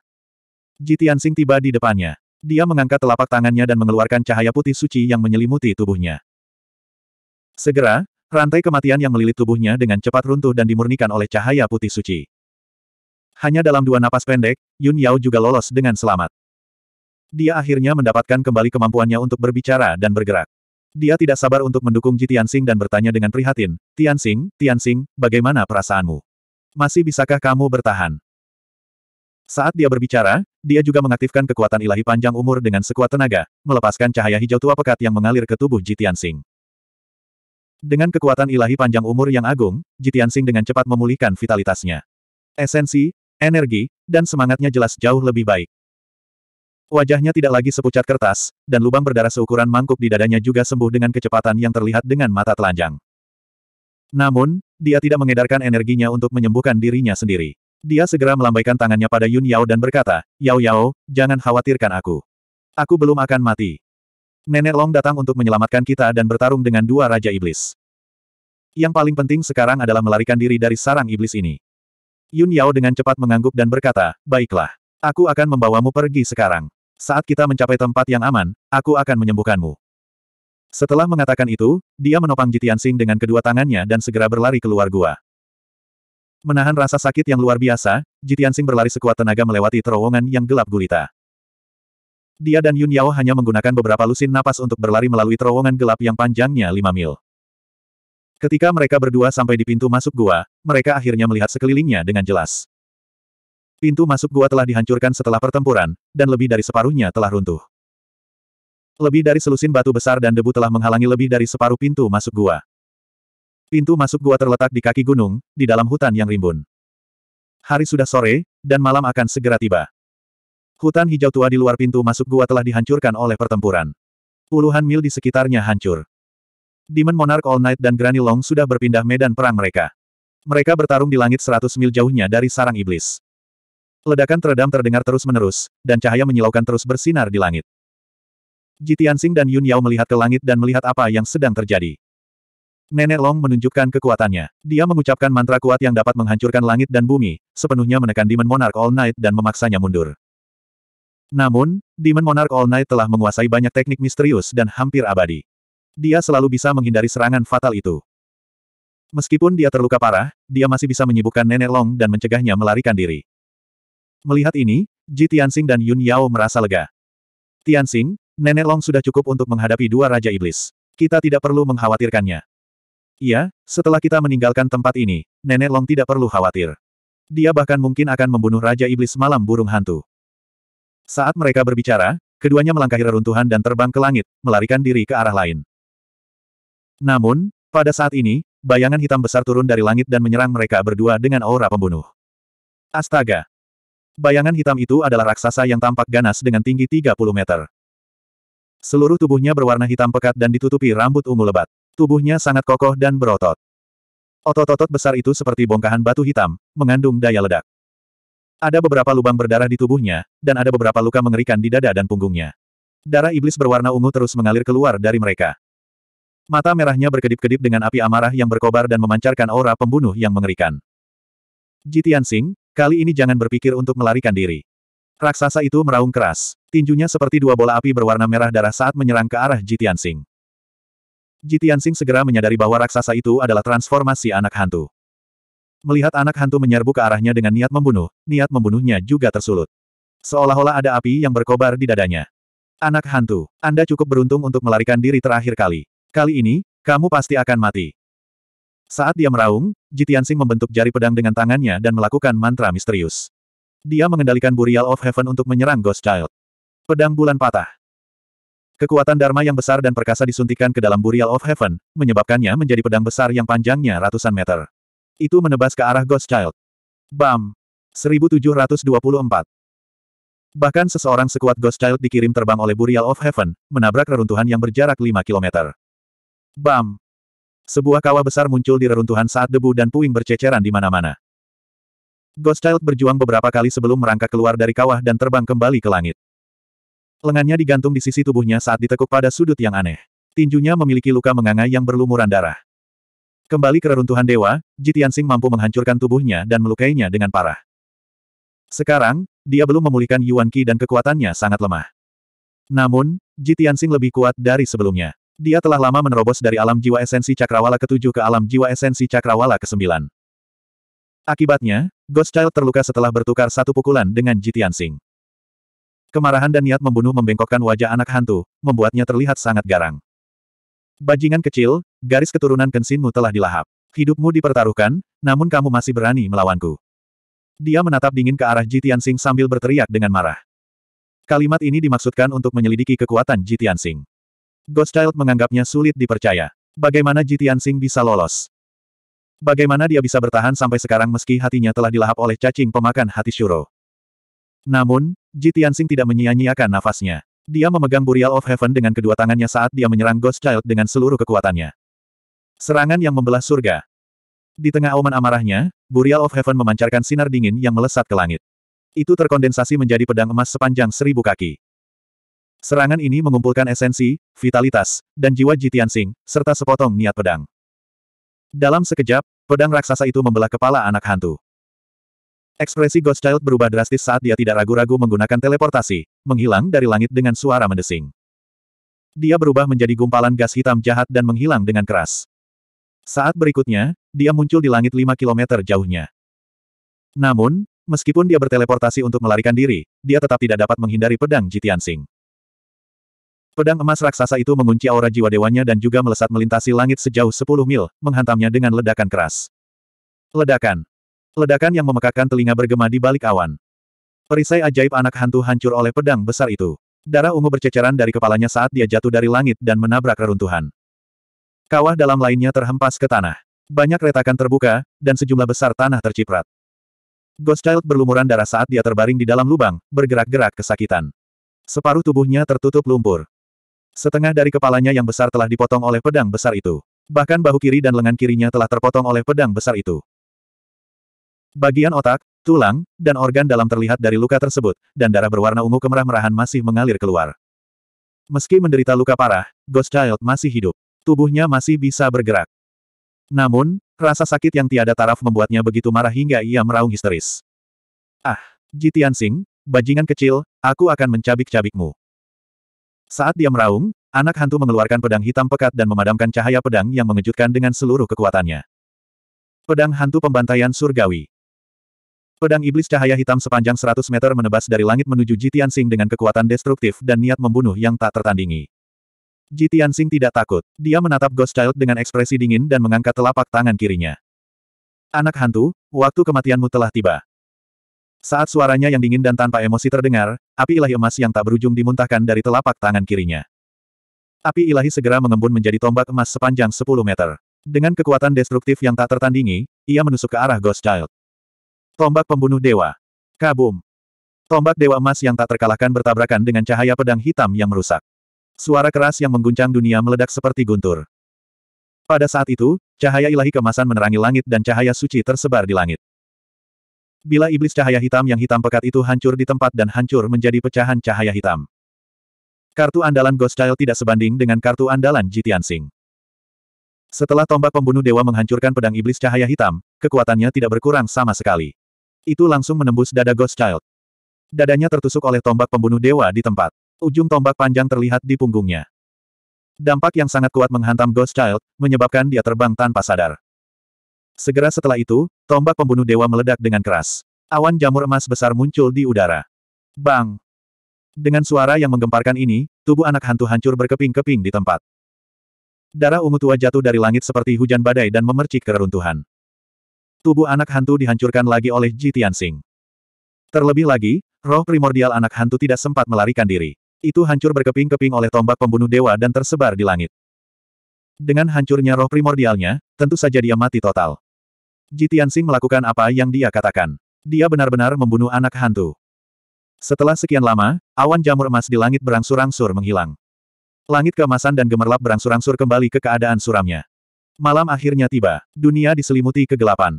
Ji Tianxing tiba di depannya. Dia mengangkat telapak tangannya dan mengeluarkan cahaya putih suci yang menyelimuti tubuhnya. Segera, rantai kematian yang melilit tubuhnya dengan cepat runtuh dan dimurnikan oleh cahaya putih suci. Hanya dalam dua napas pendek, Yun Yao juga lolos dengan selamat. Dia akhirnya mendapatkan kembali kemampuannya untuk berbicara dan bergerak. Dia tidak sabar untuk mendukung Ji Tianxing dan bertanya dengan prihatin, Tianxing, Tianxing, bagaimana perasaanmu? Masih bisakah kamu bertahan? Saat dia berbicara, dia juga mengaktifkan kekuatan ilahi panjang umur dengan sekuat tenaga, melepaskan cahaya hijau tua pekat yang mengalir ke tubuh Ji Tianxing. Dengan kekuatan ilahi panjang umur yang agung, Ji Tianxing dengan cepat memulihkan vitalitasnya. Esensi, energi, dan semangatnya jelas jauh lebih baik. Wajahnya tidak lagi sepucat kertas, dan lubang berdarah seukuran mangkuk di dadanya juga sembuh dengan kecepatan yang terlihat dengan mata telanjang. Namun, dia tidak mengedarkan energinya untuk menyembuhkan dirinya sendiri. Dia segera melambaikan tangannya pada Yun Yao dan berkata, Yao Yao, jangan khawatirkan aku. Aku belum akan mati. Nenek Long datang untuk menyelamatkan kita dan bertarung dengan dua Raja Iblis. Yang paling penting sekarang adalah melarikan diri dari sarang iblis ini. Yun Yao dengan cepat mengangguk dan berkata, baiklah. Aku akan membawamu pergi sekarang. Saat kita mencapai tempat yang aman, aku akan menyembuhkanmu. Setelah mengatakan itu, dia menopang Jitian Sing dengan kedua tangannya dan segera berlari keluar gua. Menahan rasa sakit yang luar biasa, Jitian Sing berlari sekuat tenaga melewati terowongan yang gelap gulita. Dia dan Yun Yao hanya menggunakan beberapa lusin napas untuk berlari melalui terowongan gelap yang panjangnya 5 mil. Ketika mereka berdua sampai di pintu masuk gua, mereka akhirnya melihat sekelilingnya dengan jelas. Pintu masuk gua telah dihancurkan setelah pertempuran, dan lebih dari separuhnya telah runtuh. Lebih dari selusin batu besar dan debu telah menghalangi lebih dari separuh pintu masuk gua. Pintu masuk gua terletak di kaki gunung, di dalam hutan yang rimbun. Hari sudah sore, dan malam akan segera tiba. Hutan hijau tua di luar pintu masuk gua telah dihancurkan oleh pertempuran. Puluhan mil di sekitarnya hancur. Demon Monarch All Night dan Granny Long sudah berpindah medan perang mereka. Mereka bertarung di langit 100 mil jauhnya dari sarang iblis. Ledakan teredam terdengar terus-menerus, dan cahaya menyilaukan terus bersinar di langit. Jitiansing dan Yun Yao melihat ke langit dan melihat apa yang sedang terjadi. Nenek Long menunjukkan kekuatannya. Dia mengucapkan mantra kuat yang dapat menghancurkan langit dan bumi, sepenuhnya menekan Demon Monarch All Night dan memaksanya mundur. Namun, Demon Monarch All Night telah menguasai banyak teknik misterius dan hampir abadi. Dia selalu bisa menghindari serangan fatal itu. Meskipun dia terluka parah, dia masih bisa menyibukkan Nenek Long dan mencegahnya melarikan diri. Melihat ini, Ji Tianxing dan Yun Yao merasa lega. Tianxing, Nenek Long sudah cukup untuk menghadapi dua Raja Iblis. Kita tidak perlu mengkhawatirkannya. Iya, setelah kita meninggalkan tempat ini, Nenek Long tidak perlu khawatir. Dia bahkan mungkin akan membunuh Raja Iblis malam burung hantu. Saat mereka berbicara, keduanya melangkahi reruntuhan dan terbang ke langit, melarikan diri ke arah lain. Namun, pada saat ini, bayangan hitam besar turun dari langit dan menyerang mereka berdua dengan aura pembunuh. Astaga! Bayangan hitam itu adalah raksasa yang tampak ganas dengan tinggi 30 meter. Seluruh tubuhnya berwarna hitam pekat dan ditutupi rambut ungu lebat. Tubuhnya sangat kokoh dan berotot. Otot-otot besar itu seperti bongkahan batu hitam, mengandung daya ledak. Ada beberapa lubang berdarah di tubuhnya, dan ada beberapa luka mengerikan di dada dan punggungnya. Darah iblis berwarna ungu terus mengalir keluar dari mereka. Mata merahnya berkedip-kedip dengan api amarah yang berkobar dan memancarkan aura pembunuh yang mengerikan. Jitian Sing, kali ini jangan berpikir untuk melarikan diri. Raksasa itu meraung keras. Tinjunya seperti dua bola api berwarna merah darah saat menyerang ke arah Jitian Sing. Jitian Sing segera menyadari bahwa raksasa itu adalah transformasi anak hantu. Melihat anak hantu menyerbu ke arahnya dengan niat membunuh, niat membunuhnya juga tersulut. Seolah-olah ada api yang berkobar di dadanya. Anak hantu, Anda cukup beruntung untuk melarikan diri terakhir kali. Kali ini, kamu pasti akan mati. Saat dia meraung, Jitiansing membentuk jari pedang dengan tangannya dan melakukan mantra misterius. Dia mengendalikan Burial of Heaven untuk menyerang Ghost Child. Pedang bulan patah. Kekuatan Dharma yang besar dan perkasa disuntikan ke dalam Burial of Heaven, menyebabkannya menjadi pedang besar yang panjangnya ratusan meter. Itu menebas ke arah Ghost Child. Bam! 1724. Bahkan seseorang sekuat Ghost Child dikirim terbang oleh Burial of Heaven, menabrak reruntuhan yang berjarak 5 kilometer. Bam! Sebuah kawah besar muncul di reruntuhan saat debu dan puing berceceran di mana-mana. Ghostchild berjuang beberapa kali sebelum merangkak keluar dari kawah dan terbang kembali ke langit. Lengannya digantung di sisi tubuhnya saat ditekuk pada sudut yang aneh. Tinjunya memiliki luka menganga yang berlumuran darah. Kembali ke reruntuhan dewa, Jitiansing mampu menghancurkan tubuhnya dan melukainya dengan parah. Sekarang, dia belum memulihkan Yuan Qi dan kekuatannya sangat lemah. Namun, Jitiansing lebih kuat dari sebelumnya. Dia telah lama menerobos dari alam jiwa esensi cakrawala ketujuh ke alam jiwa esensi cakrawala kesembilan. Akibatnya, Ghost Child terluka setelah bertukar satu pukulan dengan Jitian Sing. Kemarahan dan niat membunuh membengkokkan wajah anak hantu, membuatnya terlihat sangat garang. Bajingan kecil, garis keturunan Kensinmu telah dilahap. Hidupmu dipertaruhkan, namun kamu masih berani melawanku. Dia menatap dingin ke arah Jitian Sing sambil berteriak dengan marah. Kalimat ini dimaksudkan untuk menyelidiki kekuatan Jitian Sing. Ghost Child menganggapnya sulit dipercaya. Bagaimana Jitian Sing bisa lolos? Bagaimana dia bisa bertahan sampai sekarang meski hatinya telah dilahap oleh cacing pemakan hati Shuro? Namun, Jitian Sing tidak menyia-nyiakan nafasnya. Dia memegang Burial of Heaven dengan kedua tangannya saat dia menyerang Ghost Child dengan seluruh kekuatannya. Serangan yang membelah surga. Di tengah auman amarahnya, Burial of Heaven memancarkan sinar dingin yang melesat ke langit. Itu terkondensasi menjadi pedang emas sepanjang seribu kaki. Serangan ini mengumpulkan esensi, vitalitas, dan jiwa Jitian Sing, serta sepotong niat pedang. Dalam sekejap, pedang raksasa itu membelah kepala anak hantu. Ekspresi Ghost Child berubah drastis saat dia tidak ragu-ragu menggunakan teleportasi, menghilang dari langit dengan suara mendesing. Dia berubah menjadi gumpalan gas hitam jahat dan menghilang dengan keras. Saat berikutnya, dia muncul di langit 5 km jauhnya. Namun, meskipun dia berteleportasi untuk melarikan diri, dia tetap tidak dapat menghindari pedang Jitian Singh. Pedang emas raksasa itu mengunci aura jiwa dewanya dan juga melesat melintasi langit sejauh 10 mil, menghantamnya dengan ledakan keras. Ledakan. Ledakan yang memekakkan telinga bergema di balik awan. Perisai ajaib anak hantu hancur oleh pedang besar itu. Darah ungu berceceran dari kepalanya saat dia jatuh dari langit dan menabrak reruntuhan. Kawah dalam lainnya terhempas ke tanah. Banyak retakan terbuka, dan sejumlah besar tanah terciprat. Ghost berlumuran darah saat dia terbaring di dalam lubang, bergerak-gerak kesakitan. Separuh tubuhnya tertutup lumpur. Setengah dari kepalanya yang besar telah dipotong oleh pedang besar itu. Bahkan bahu kiri dan lengan kirinya telah terpotong oleh pedang besar itu. Bagian otak, tulang, dan organ dalam terlihat dari luka tersebut, dan darah berwarna ungu kemerah-merahan masih mengalir keluar. Meski menderita luka parah, Ghost Child masih hidup. Tubuhnya masih bisa bergerak. Namun, rasa sakit yang tiada taraf membuatnya begitu marah hingga ia meraung histeris. Ah, Jitian Singh, bajingan kecil, aku akan mencabik-cabikmu. Saat dia meraung, anak hantu mengeluarkan pedang hitam pekat dan memadamkan cahaya pedang yang mengejutkan dengan seluruh kekuatannya. Pedang hantu pembantaian surgawi. Pedang iblis cahaya hitam sepanjang 100 meter menebas dari langit menuju Jitian Sing dengan kekuatan destruktif dan niat membunuh yang tak tertandingi. Jitian Sing tidak takut. Dia menatap Ghost Child dengan ekspresi dingin dan mengangkat telapak tangan kirinya. Anak hantu, waktu kematianmu telah tiba. Saat suaranya yang dingin dan tanpa emosi terdengar, api ilahi emas yang tak berujung dimuntahkan dari telapak tangan kirinya. Api ilahi segera mengembun menjadi tombak emas sepanjang 10 meter. Dengan kekuatan destruktif yang tak tertandingi, ia menusuk ke arah Ghost Child. Tombak pembunuh dewa. Kabum. Tombak dewa emas yang tak terkalahkan bertabrakan dengan cahaya pedang hitam yang merusak. Suara keras yang mengguncang dunia meledak seperti guntur. Pada saat itu, cahaya ilahi kemasan menerangi langit dan cahaya suci tersebar di langit. Bila iblis cahaya hitam yang hitam pekat itu hancur di tempat dan hancur menjadi pecahan cahaya hitam. Kartu andalan Ghost Child tidak sebanding dengan kartu andalan Jitian Sing. Setelah tombak pembunuh dewa menghancurkan pedang iblis cahaya hitam, kekuatannya tidak berkurang sama sekali. Itu langsung menembus dada Ghost Child. Dadanya tertusuk oleh tombak pembunuh dewa di tempat. Ujung tombak panjang terlihat di punggungnya. Dampak yang sangat kuat menghantam Ghost Child, menyebabkan dia terbang tanpa sadar. Segera setelah itu, tombak pembunuh dewa meledak dengan keras. Awan jamur emas besar muncul di udara. Bang! Dengan suara yang menggemparkan ini, tubuh anak hantu hancur berkeping-keping di tempat. Darah ungu tua jatuh dari langit seperti hujan badai dan memercik keruntuhan. Tubuh anak hantu dihancurkan lagi oleh Ji Tianxing. Terlebih lagi, roh primordial anak hantu tidak sempat melarikan diri. Itu hancur berkeping-keping oleh tombak pembunuh dewa dan tersebar di langit. Dengan hancurnya roh primordialnya, tentu saja dia mati total. Ji Tianxing melakukan apa yang dia katakan. Dia benar-benar membunuh anak hantu. Setelah sekian lama, awan jamur emas di langit berangsur-angsur menghilang. Langit keemasan dan gemerlap berangsur-angsur kembali ke keadaan suramnya. Malam akhirnya tiba, dunia diselimuti kegelapan.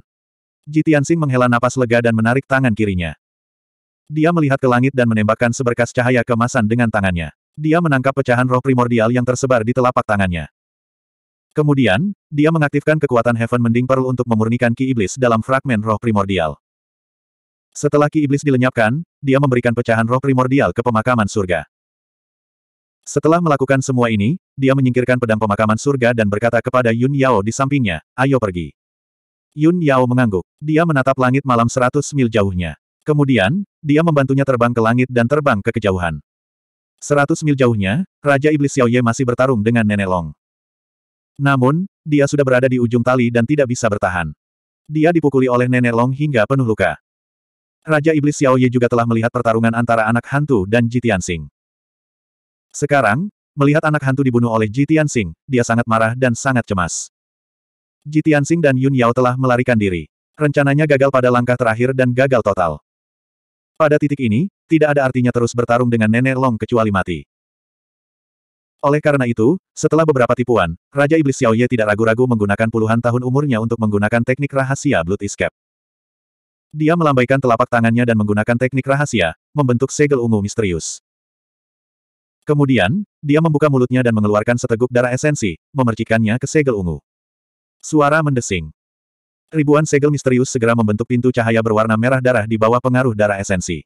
Ji Tianxing menghela napas lega dan menarik tangan kirinya. Dia melihat ke langit dan menembakkan seberkas cahaya kemasan dengan tangannya. Dia menangkap pecahan roh primordial yang tersebar di telapak tangannya. Kemudian, dia mengaktifkan kekuatan Heaven Mending Pearl untuk memurnikan ki iblis dalam fragmen roh primordial. Setelah ki iblis dilenyapkan, dia memberikan pecahan roh primordial ke pemakaman surga. Setelah melakukan semua ini, dia menyingkirkan pedang pemakaman surga dan berkata kepada Yun Yao di sampingnya, ayo pergi. Yun Yao mengangguk. Dia menatap langit malam seratus mil jauhnya. Kemudian, dia membantunya terbang ke langit dan terbang ke kejauhan. Seratus mil jauhnya, Raja Iblis Xiao Ye masih bertarung dengan Nenek Long. Namun, dia sudah berada di ujung tali dan tidak bisa bertahan. Dia dipukuli oleh nenek Long hingga penuh luka. Raja Iblis Xiao Ye juga telah melihat pertarungan antara anak hantu dan Jitian Sing. Sekarang, melihat anak hantu dibunuh oleh Jitian Sing, dia sangat marah dan sangat cemas. Jitian Sing dan Yun Yao telah melarikan diri. Rencananya gagal pada langkah terakhir dan gagal total. Pada titik ini, tidak ada artinya terus bertarung dengan nenek Long kecuali mati. Oleh karena itu, setelah beberapa tipuan, Raja Iblis Xiao Ye tidak ragu-ragu menggunakan puluhan tahun umurnya untuk menggunakan teknik rahasia Blood Escape. Dia melambaikan telapak tangannya dan menggunakan teknik rahasia, membentuk segel ungu misterius. Kemudian, dia membuka mulutnya dan mengeluarkan seteguk darah esensi, memercikannya ke segel ungu. Suara mendesing. Ribuan segel misterius segera membentuk pintu cahaya berwarna merah darah di bawah pengaruh darah esensi.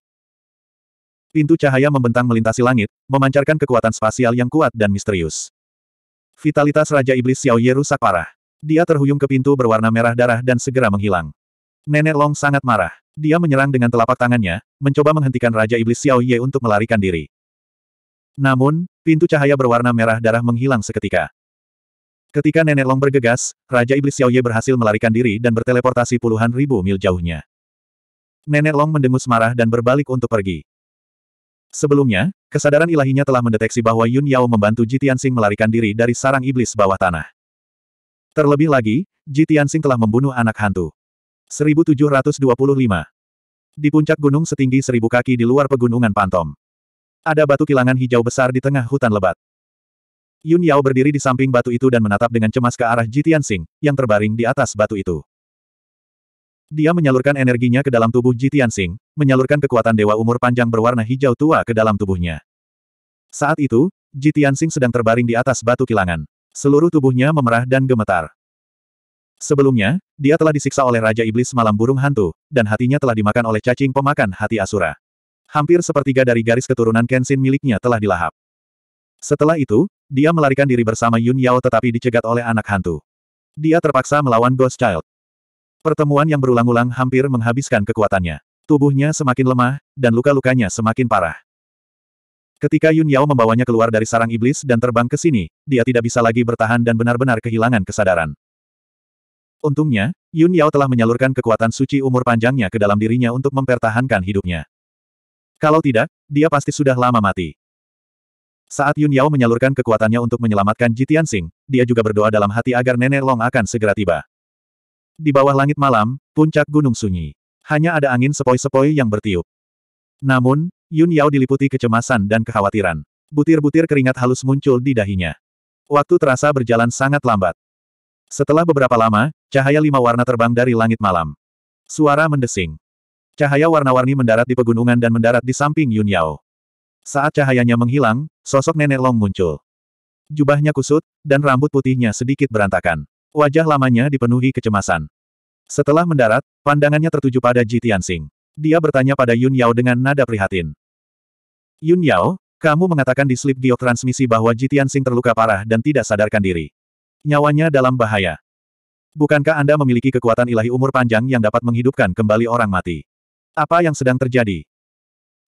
Pintu cahaya membentang melintasi langit, memancarkan kekuatan spasial yang kuat dan misterius. Vitalitas Raja Iblis Xiao Ye rusak parah. Dia terhuyung ke pintu berwarna merah darah dan segera menghilang. Nenek Long sangat marah. Dia menyerang dengan telapak tangannya, mencoba menghentikan Raja Iblis Xiao Ye untuk melarikan diri. Namun, pintu cahaya berwarna merah darah menghilang seketika. Ketika Nenek Long bergegas, Raja Iblis Xiao Ye berhasil melarikan diri dan berteleportasi puluhan ribu mil jauhnya. Nenek Long mendengus marah dan berbalik untuk pergi. Sebelumnya, kesadaran ilahinya telah mendeteksi bahwa Yun Yao membantu Ji Tianxing melarikan diri dari sarang iblis bawah tanah. Terlebih lagi, Ji Tianxing telah membunuh anak hantu. 1725 Di puncak gunung setinggi seribu kaki di luar pegunungan Pantom. Ada batu kilangan hijau besar di tengah hutan lebat. Yun Yao berdiri di samping batu itu dan menatap dengan cemas ke arah Ji Tianxing, yang terbaring di atas batu itu. Dia menyalurkan energinya ke dalam tubuh Ji Tianxing, menyalurkan kekuatan dewa umur panjang berwarna hijau tua ke dalam tubuhnya. Saat itu, Ji Tianxing sedang terbaring di atas batu kilangan. Seluruh tubuhnya memerah dan gemetar. Sebelumnya, dia telah disiksa oleh Raja Iblis Malam Burung Hantu, dan hatinya telah dimakan oleh cacing pemakan hati Asura. Hampir sepertiga dari garis keturunan Kenshin miliknya telah dilahap. Setelah itu, dia melarikan diri bersama Yun Yao tetapi dicegat oleh anak hantu. Dia terpaksa melawan Ghost Child. Pertemuan yang berulang-ulang hampir menghabiskan kekuatannya. Tubuhnya semakin lemah, dan luka-lukanya semakin parah. Ketika Yun Yao membawanya keluar dari sarang iblis dan terbang ke sini, dia tidak bisa lagi bertahan dan benar-benar kehilangan kesadaran. Untungnya, Yun Yao telah menyalurkan kekuatan suci umur panjangnya ke dalam dirinya untuk mempertahankan hidupnya. Kalau tidak, dia pasti sudah lama mati. Saat Yun Yao menyalurkan kekuatannya untuk menyelamatkan Jitian Sing, dia juga berdoa dalam hati agar Nenek Long akan segera tiba. Di bawah langit malam, puncak gunung sunyi. Hanya ada angin sepoi-sepoi yang bertiup. Namun, Yun Yao diliputi kecemasan dan kekhawatiran. Butir-butir keringat halus muncul di dahinya. Waktu terasa berjalan sangat lambat. Setelah beberapa lama, cahaya lima warna terbang dari langit malam. Suara mendesing. Cahaya warna-warni mendarat di pegunungan dan mendarat di samping Yun Yao. Saat cahayanya menghilang, sosok nenek Long muncul. Jubahnya kusut, dan rambut putihnya sedikit berantakan. Wajah lamanya dipenuhi kecemasan. Setelah mendarat, pandangannya tertuju pada Ji Tianxing. Dia bertanya pada Yun Yao dengan nada prihatin. Yun Yao, kamu mengatakan di slip giok bahwa Ji Tianxing terluka parah dan tidak sadarkan diri. Nyawanya dalam bahaya. Bukankah Anda memiliki kekuatan ilahi umur panjang yang dapat menghidupkan kembali orang mati? Apa yang sedang terjadi?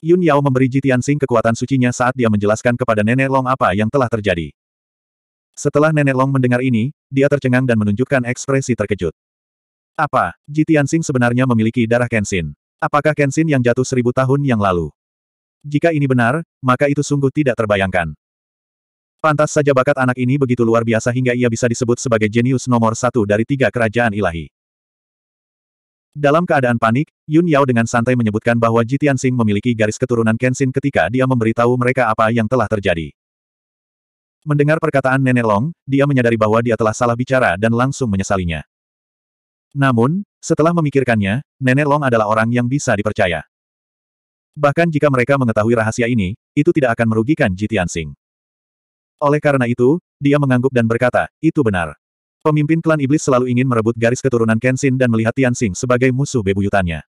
Yun Yao memberi Ji Tianxing kekuatan sucinya saat dia menjelaskan kepada Nenek Long apa yang telah terjadi. Setelah Nenek Long mendengar ini, dia tercengang dan menunjukkan ekspresi terkejut. Apa, Tianxing sebenarnya memiliki darah Kenshin? Apakah Kenshin yang jatuh seribu tahun yang lalu? Jika ini benar, maka itu sungguh tidak terbayangkan. Pantas saja bakat anak ini begitu luar biasa hingga ia bisa disebut sebagai jenius nomor satu dari tiga kerajaan ilahi. Dalam keadaan panik, Yun Yao dengan santai menyebutkan bahwa Sing memiliki garis keturunan Kenshin ketika dia memberitahu mereka apa yang telah terjadi. Mendengar perkataan Nenek Long, dia menyadari bahwa dia telah salah bicara dan langsung menyesalinya. Namun, setelah memikirkannya, Nenek Long adalah orang yang bisa dipercaya. Bahkan jika mereka mengetahui rahasia ini, itu tidak akan merugikan Jitian Sing. Oleh karena itu, dia mengangguk dan berkata, itu benar. Pemimpin klan iblis selalu ingin merebut garis keturunan Kenshin dan melihat Tian Sing sebagai musuh bebuyutannya.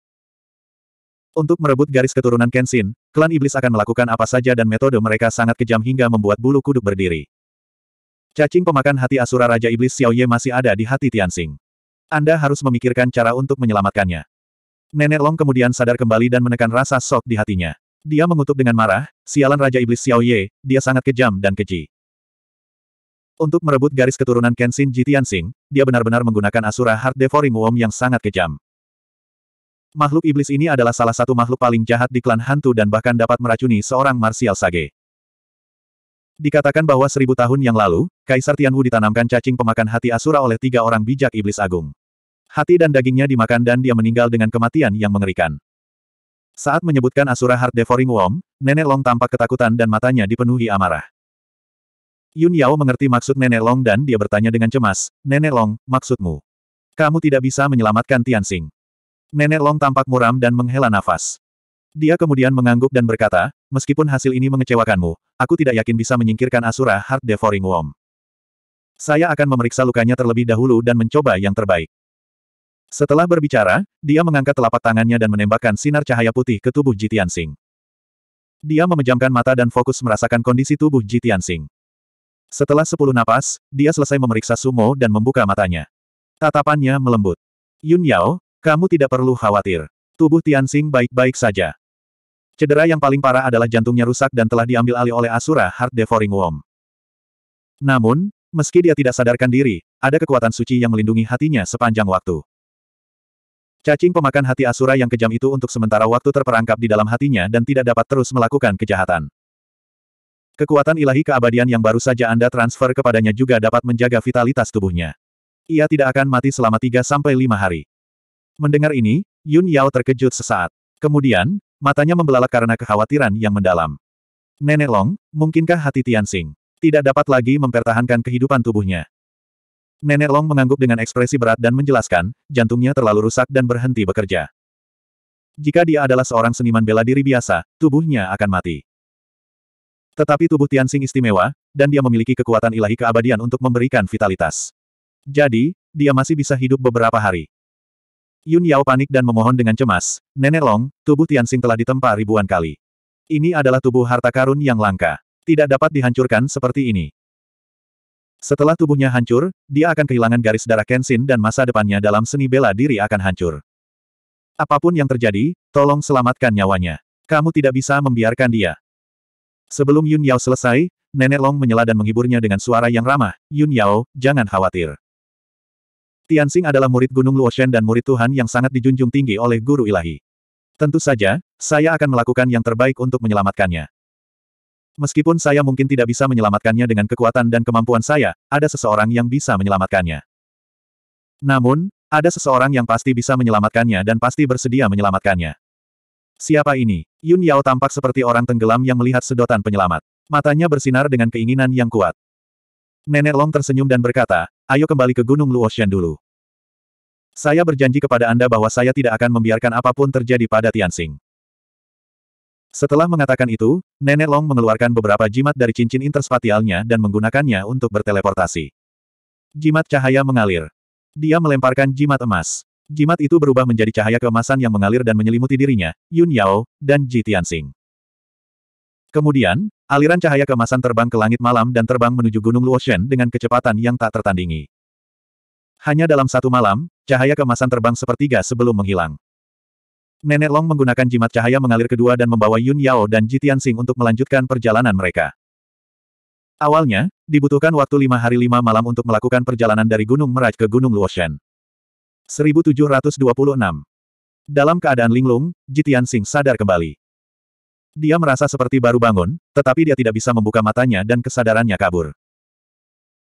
Untuk merebut garis keturunan Kenshin, klan iblis akan melakukan apa saja dan metode mereka sangat kejam hingga membuat bulu kuduk berdiri. Cacing pemakan hati Asura Raja Iblis Xiao Ye masih ada di hati Tianxing. Anda harus memikirkan cara untuk menyelamatkannya. Nenek Long kemudian sadar kembali dan menekan rasa sok di hatinya. Dia mengutuk dengan marah, sialan Raja Iblis Xiao Ye, dia sangat kejam dan keji. Untuk merebut garis keturunan Kenshin Ji Tianxing, dia benar-benar menggunakan Asura Heart Devouring Worm yang sangat kejam. Makhluk iblis ini adalah salah satu makhluk paling jahat di klan hantu dan bahkan dapat meracuni seorang Martial Sage. Dikatakan bahwa seribu tahun yang lalu, Kaisar Tianwu ditanamkan cacing pemakan hati Asura oleh tiga orang bijak iblis agung. Hati dan dagingnya dimakan dan dia meninggal dengan kematian yang mengerikan. Saat menyebutkan Asura Heart Devouring Worm, Nenek Long tampak ketakutan dan matanya dipenuhi amarah. Yun Yao mengerti maksud Nenek Long dan dia bertanya dengan cemas, Nenek Long, maksudmu? Kamu tidak bisa menyelamatkan Tian Tianxing. Nenek Long tampak muram dan menghela nafas. Dia kemudian mengangguk dan berkata, meskipun hasil ini mengecewakanmu, aku tidak yakin bisa menyingkirkan Asura Heart Devouring Worm. Saya akan memeriksa lukanya terlebih dahulu dan mencoba yang terbaik. Setelah berbicara, dia mengangkat telapak tangannya dan menembakkan sinar cahaya putih ke tubuh Jitian Sing. Dia memejamkan mata dan fokus merasakan kondisi tubuh Jitian Sing. Setelah sepuluh napas, dia selesai memeriksa Sumo dan membuka matanya. Tatapannya melembut. Yun Yao, kamu tidak perlu khawatir. Tubuh Tianxing baik-baik saja. Cedera yang paling parah adalah jantungnya rusak dan telah diambil alih oleh Asura Heart Devouring Worm. Namun, meski dia tidak sadarkan diri, ada kekuatan suci yang melindungi hatinya sepanjang waktu. Cacing pemakan hati Asura yang kejam itu untuk sementara waktu terperangkap di dalam hatinya dan tidak dapat terus melakukan kejahatan. Kekuatan ilahi keabadian yang baru saja Anda transfer kepadanya juga dapat menjaga vitalitas tubuhnya. Ia tidak akan mati selama 3-5 hari. Mendengar ini, Yun Yao terkejut sesaat. Kemudian, matanya membelalak karena kekhawatiran yang mendalam. Nenek Long, mungkinkah hati Tianxing tidak dapat lagi mempertahankan kehidupan tubuhnya? Nenek Long mengangguk dengan ekspresi berat dan menjelaskan, jantungnya terlalu rusak dan berhenti bekerja. Jika dia adalah seorang seniman bela diri biasa, tubuhnya akan mati. Tetapi tubuh Tianxing istimewa, dan dia memiliki kekuatan ilahi keabadian untuk memberikan vitalitas. Jadi, dia masih bisa hidup beberapa hari. Yun Yao panik dan memohon dengan cemas, Nenek Long, tubuh Tianxing telah ditempa ribuan kali. Ini adalah tubuh harta karun yang langka. Tidak dapat dihancurkan seperti ini. Setelah tubuhnya hancur, dia akan kehilangan garis darah Kenshin dan masa depannya dalam seni bela diri akan hancur. Apapun yang terjadi, tolong selamatkan nyawanya. Kamu tidak bisa membiarkan dia. Sebelum Yun Yao selesai, Nenek Long menyela dan menghiburnya dengan suara yang ramah, Yun Yao, jangan khawatir. Tianxing adalah murid Gunung Luoshen dan murid Tuhan yang sangat dijunjung tinggi oleh Guru Ilahi. Tentu saja, saya akan melakukan yang terbaik untuk menyelamatkannya. Meskipun saya mungkin tidak bisa menyelamatkannya dengan kekuatan dan kemampuan saya, ada seseorang yang bisa menyelamatkannya. Namun, ada seseorang yang pasti bisa menyelamatkannya dan pasti bersedia menyelamatkannya. Siapa ini? Yun Yao tampak seperti orang tenggelam yang melihat sedotan penyelamat. Matanya bersinar dengan keinginan yang kuat. Nenek Long tersenyum dan berkata, ayo kembali ke Gunung Luoshen dulu. Saya berjanji kepada Anda bahwa saya tidak akan membiarkan apapun terjadi pada Tianxing. Setelah mengatakan itu, Nenek Long mengeluarkan beberapa jimat dari cincin interspatialnya dan menggunakannya untuk berteleportasi. Jimat cahaya mengalir. Dia melemparkan jimat emas. Jimat itu berubah menjadi cahaya keemasan yang mengalir dan menyelimuti dirinya, Yun Yao, dan Ji Tianxing. Kemudian, aliran cahaya keemasan terbang ke langit malam dan terbang menuju Gunung Luoshen dengan kecepatan yang tak tertandingi. Hanya dalam satu malam, cahaya kemasan terbang sepertiga sebelum menghilang. Nenek Long menggunakan jimat cahaya mengalir kedua dan membawa Yun Yao dan Ji Tianxing untuk melanjutkan perjalanan mereka. Awalnya, dibutuhkan waktu lima hari lima malam untuk melakukan perjalanan dari Gunung Meraj ke Gunung Luoshan. 1726 Dalam keadaan linglung, Ji Tianxing sadar kembali. Dia merasa seperti baru bangun, tetapi dia tidak bisa membuka matanya dan kesadarannya kabur.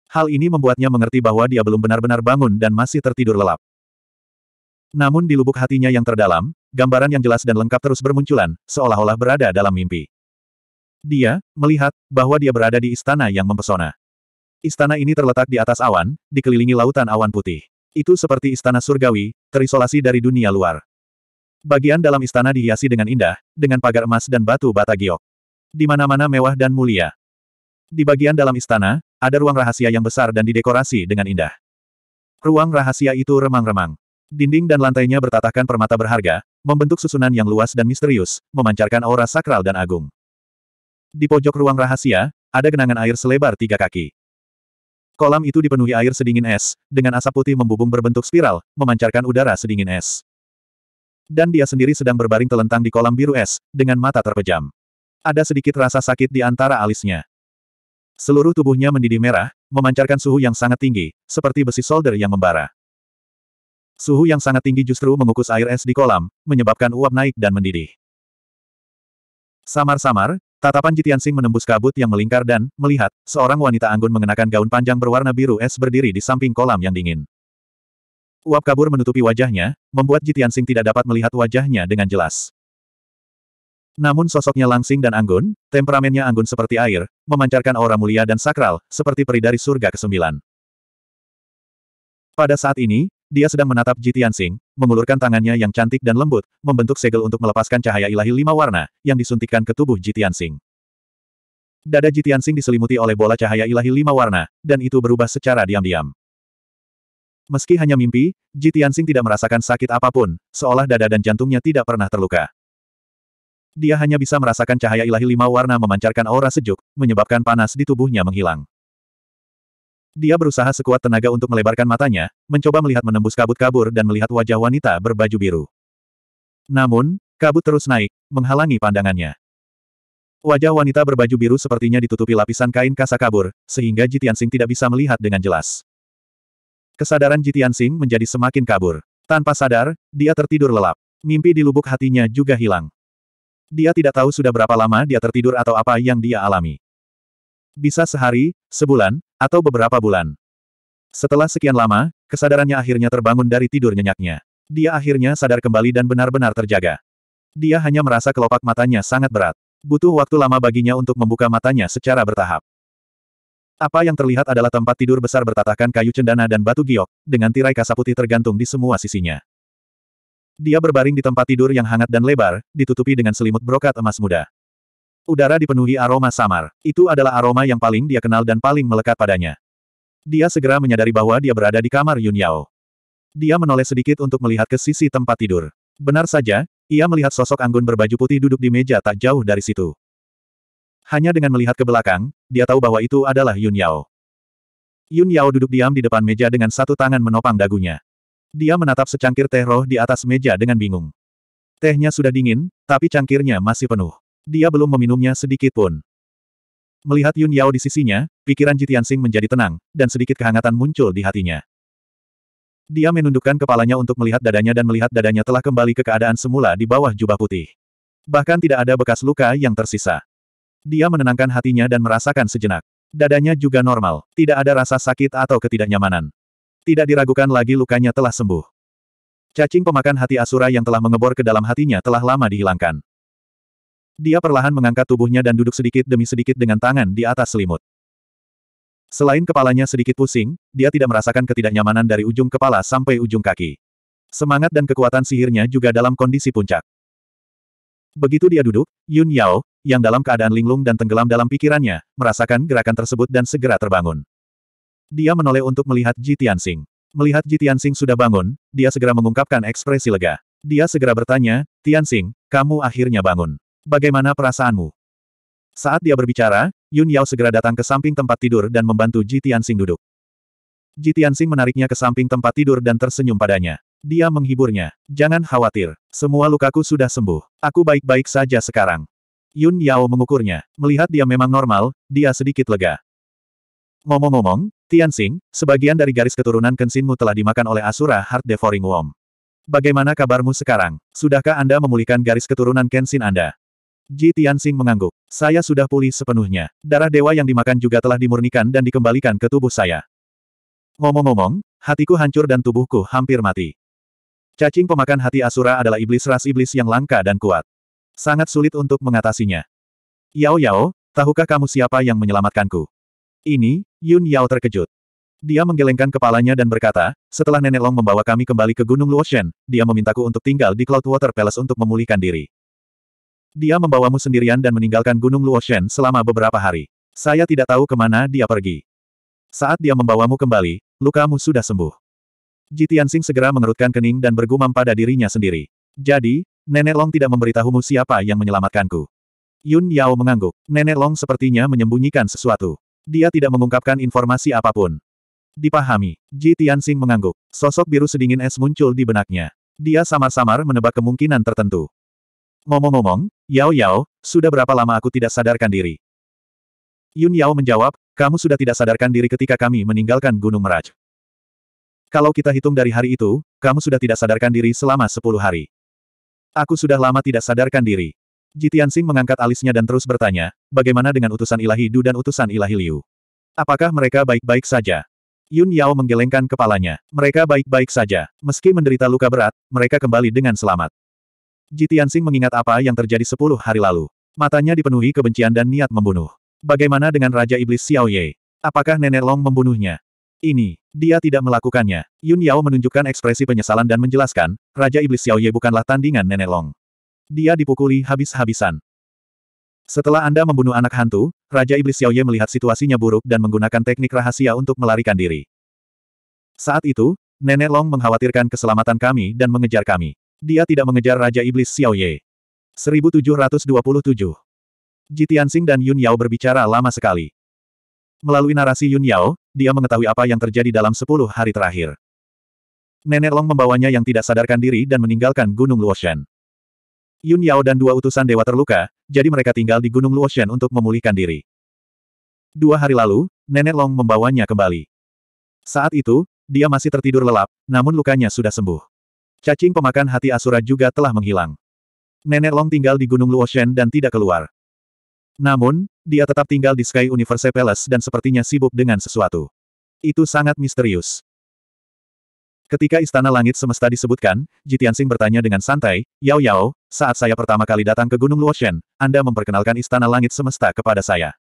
Hal ini membuatnya mengerti bahwa dia belum benar-benar bangun dan masih tertidur lelap. Namun di lubuk hatinya yang terdalam, gambaran yang jelas dan lengkap terus bermunculan, seolah-olah berada dalam mimpi. Dia melihat bahwa dia berada di istana yang mempesona. Istana ini terletak di atas awan, dikelilingi lautan awan putih. Itu seperti istana surgawi, terisolasi dari dunia luar. Bagian dalam istana dihiasi dengan indah, dengan pagar emas dan batu bata giok. Di mana-mana mewah dan mulia. Di bagian dalam istana, ada ruang rahasia yang besar dan didekorasi dengan indah. Ruang rahasia itu remang-remang. Dinding dan lantainya bertatahkan permata berharga, membentuk susunan yang luas dan misterius, memancarkan aura sakral dan agung. Di pojok ruang rahasia, ada genangan air selebar tiga kaki. Kolam itu dipenuhi air sedingin es, dengan asap putih membubung berbentuk spiral, memancarkan udara sedingin es. Dan dia sendiri sedang berbaring telentang di kolam biru es, dengan mata terpejam. Ada sedikit rasa sakit di antara alisnya. Seluruh tubuhnya mendidih merah, memancarkan suhu yang sangat tinggi, seperti besi solder yang membara. Suhu yang sangat tinggi justru mengukus air es di kolam, menyebabkan uap naik dan mendidih. Samar-samar, tatapan Jitian Sing menembus kabut yang melingkar dan, melihat, seorang wanita anggun mengenakan gaun panjang berwarna biru es berdiri di samping kolam yang dingin. Uap kabur menutupi wajahnya, membuat Jitian Sing tidak dapat melihat wajahnya dengan jelas. Namun sosoknya langsing dan anggun, temperamennya anggun seperti air, memancarkan aura mulia dan sakral, seperti peri dari surga kesembilan. Pada saat ini, dia sedang menatap Jitian Sing, mengulurkan tangannya yang cantik dan lembut, membentuk segel untuk melepaskan cahaya ilahi lima warna, yang disuntikkan ke tubuh Jitian Sing. Dada Jitian Sing diselimuti oleh bola cahaya ilahi lima warna, dan itu berubah secara diam-diam. Meski hanya mimpi, Jitian Sing tidak merasakan sakit apapun, seolah dada dan jantungnya tidak pernah terluka. Dia hanya bisa merasakan cahaya ilahi lima warna memancarkan aura sejuk, menyebabkan panas di tubuhnya menghilang. Dia berusaha sekuat tenaga untuk melebarkan matanya, mencoba melihat menembus kabut kabur dan melihat wajah wanita berbaju biru. Namun, kabut terus naik, menghalangi pandangannya. Wajah wanita berbaju biru sepertinya ditutupi lapisan kain kasa kabur, sehingga Jitian Sing tidak bisa melihat dengan jelas. Kesadaran Jitian Sing menjadi semakin kabur. Tanpa sadar, dia tertidur lelap. Mimpi di lubuk hatinya juga hilang. Dia tidak tahu sudah berapa lama dia tertidur atau apa yang dia alami. Bisa sehari, sebulan, atau beberapa bulan. Setelah sekian lama, kesadarannya akhirnya terbangun dari tidur nyenyaknya. Dia akhirnya sadar kembali dan benar-benar terjaga. Dia hanya merasa kelopak matanya sangat berat. Butuh waktu lama baginya untuk membuka matanya secara bertahap. Apa yang terlihat adalah tempat tidur besar bertatahkan kayu cendana dan batu giok, dengan tirai kasa putih tergantung di semua sisinya. Dia berbaring di tempat tidur yang hangat dan lebar, ditutupi dengan selimut brokat emas muda. Udara dipenuhi aroma samar. Itu adalah aroma yang paling dia kenal dan paling melekat padanya. Dia segera menyadari bahwa dia berada di kamar Yun Yao. Dia menoleh sedikit untuk melihat ke sisi tempat tidur. Benar saja, ia melihat sosok Anggun berbaju putih duduk di meja tak jauh dari situ. Hanya dengan melihat ke belakang, dia tahu bahwa itu adalah Yun Yao. Yun Yao duduk diam di depan meja dengan satu tangan menopang dagunya. Dia menatap secangkir teh roh di atas meja dengan bingung. Tehnya sudah dingin, tapi cangkirnya masih penuh. Dia belum meminumnya sedikit pun. Melihat Yun Yao di sisinya, pikiran Sing menjadi tenang, dan sedikit kehangatan muncul di hatinya. Dia menundukkan kepalanya untuk melihat dadanya dan melihat dadanya telah kembali ke keadaan semula di bawah jubah putih. Bahkan tidak ada bekas luka yang tersisa. Dia menenangkan hatinya dan merasakan sejenak. Dadanya juga normal, tidak ada rasa sakit atau ketidaknyamanan. Tidak diragukan lagi lukanya telah sembuh. Cacing pemakan hati Asura yang telah mengebor ke dalam hatinya telah lama dihilangkan. Dia perlahan mengangkat tubuhnya dan duduk sedikit demi sedikit dengan tangan di atas selimut. Selain kepalanya sedikit pusing, dia tidak merasakan ketidaknyamanan dari ujung kepala sampai ujung kaki. Semangat dan kekuatan sihirnya juga dalam kondisi puncak. Begitu dia duduk, Yun Yao, yang dalam keadaan linglung dan tenggelam dalam pikirannya, merasakan gerakan tersebut dan segera terbangun. Dia menoleh untuk melihat Ji Tianxing. Melihat Ji Tianxing sudah bangun, dia segera mengungkapkan ekspresi lega. Dia segera bertanya, Tianxing, kamu akhirnya bangun. Bagaimana perasaanmu? Saat dia berbicara, Yun Yao segera datang ke samping tempat tidur dan membantu Ji Tianxing duduk. Ji Tianxing menariknya ke samping tempat tidur dan tersenyum padanya. Dia menghiburnya. Jangan khawatir. Semua lukaku sudah sembuh. Aku baik-baik saja sekarang. Yun Yao mengukurnya. Melihat dia memang normal, dia sedikit lega. Ngomong-ngomong, Tianxing, sebagian dari garis keturunan Kensinmu telah dimakan oleh Asura Heart Devouring Worm. Bagaimana kabarmu sekarang? Sudahkah Anda memulihkan garis keturunan Kenshin Anda? Ji Tianxing mengangguk. Saya sudah pulih sepenuhnya. Darah dewa yang dimakan juga telah dimurnikan dan dikembalikan ke tubuh saya. Ngomong-ngomong, hatiku hancur dan tubuhku hampir mati. Cacing pemakan hati Asura adalah iblis ras iblis yang langka dan kuat. Sangat sulit untuk mengatasinya. Yao Yao, tahukah kamu siapa yang menyelamatkanku? Ini, Yun Yao terkejut. Dia menggelengkan kepalanya dan berkata, setelah Nenek Long membawa kami kembali ke Gunung Luoshen, dia memintaku untuk tinggal di Cloudwater Palace untuk memulihkan diri. Dia membawamu sendirian dan meninggalkan Gunung Luoshen selama beberapa hari. Saya tidak tahu kemana dia pergi. Saat dia membawamu kembali, lukamu sudah sembuh. Ji Tianxing segera mengerutkan kening dan bergumam pada dirinya sendiri. Jadi, Nenek Long tidak memberitahumu siapa yang menyelamatkanku. Yun Yao mengangguk. Nenek Long sepertinya menyembunyikan sesuatu. Dia tidak mengungkapkan informasi apapun. Dipahami. Ji Tianxing mengangguk. Sosok biru sedingin es muncul di benaknya. Dia samar-samar menebak kemungkinan tertentu. Ngomong-ngomong, Yao Yao, sudah berapa lama aku tidak sadarkan diri? Yun Yao menjawab, kamu sudah tidak sadarkan diri ketika kami meninggalkan Gunung Meraj. Kalau kita hitung dari hari itu, kamu sudah tidak sadarkan diri selama sepuluh hari. Aku sudah lama tidak sadarkan diri. Jitian Sing mengangkat alisnya dan terus bertanya, bagaimana dengan utusan ilahi Du dan utusan ilahi Liu? Apakah mereka baik-baik saja? Yun Yao menggelengkan kepalanya. Mereka baik-baik saja. Meski menderita luka berat, mereka kembali dengan selamat. Jitian Sing mengingat apa yang terjadi sepuluh hari lalu. Matanya dipenuhi kebencian dan niat membunuh. Bagaimana dengan Raja Iblis Xiao Ye? Apakah Nenek Long membunuhnya? Ini, dia tidak melakukannya. Yun Yao menunjukkan ekspresi penyesalan dan menjelaskan, Raja Iblis Xiao Ye bukanlah tandingan Nenek Long. Dia dipukuli habis-habisan. Setelah Anda membunuh anak hantu, Raja Iblis Xiao Ye melihat situasinya buruk dan menggunakan teknik rahasia untuk melarikan diri. Saat itu, Nenek Long mengkhawatirkan keselamatan kami dan mengejar kami. Dia tidak mengejar Raja Iblis Xiaoye. 1727 Ji Tianxing dan Yun Yao berbicara lama sekali. Melalui narasi Yun Yao, dia mengetahui apa yang terjadi dalam sepuluh hari terakhir. Nenek Long membawanya yang tidak sadarkan diri dan meninggalkan Gunung Luoshan. Yun Yao dan dua utusan dewa terluka, jadi mereka tinggal di Gunung Luoshen untuk memulihkan diri. Dua hari lalu, Nenek Long membawanya kembali. Saat itu, dia masih tertidur lelap, namun lukanya sudah sembuh. Cacing pemakan hati Asura juga telah menghilang. Nenek Long tinggal di Gunung Luoshen dan tidak keluar. Namun, dia tetap tinggal di Sky Universe Palace dan sepertinya sibuk dengan sesuatu. Itu sangat misterius. Ketika Istana Langit Semesta disebutkan, Jitiansing bertanya dengan santai, Yao Yao, saat saya pertama kali datang ke Gunung Luoshen, Anda memperkenalkan Istana Langit Semesta kepada saya.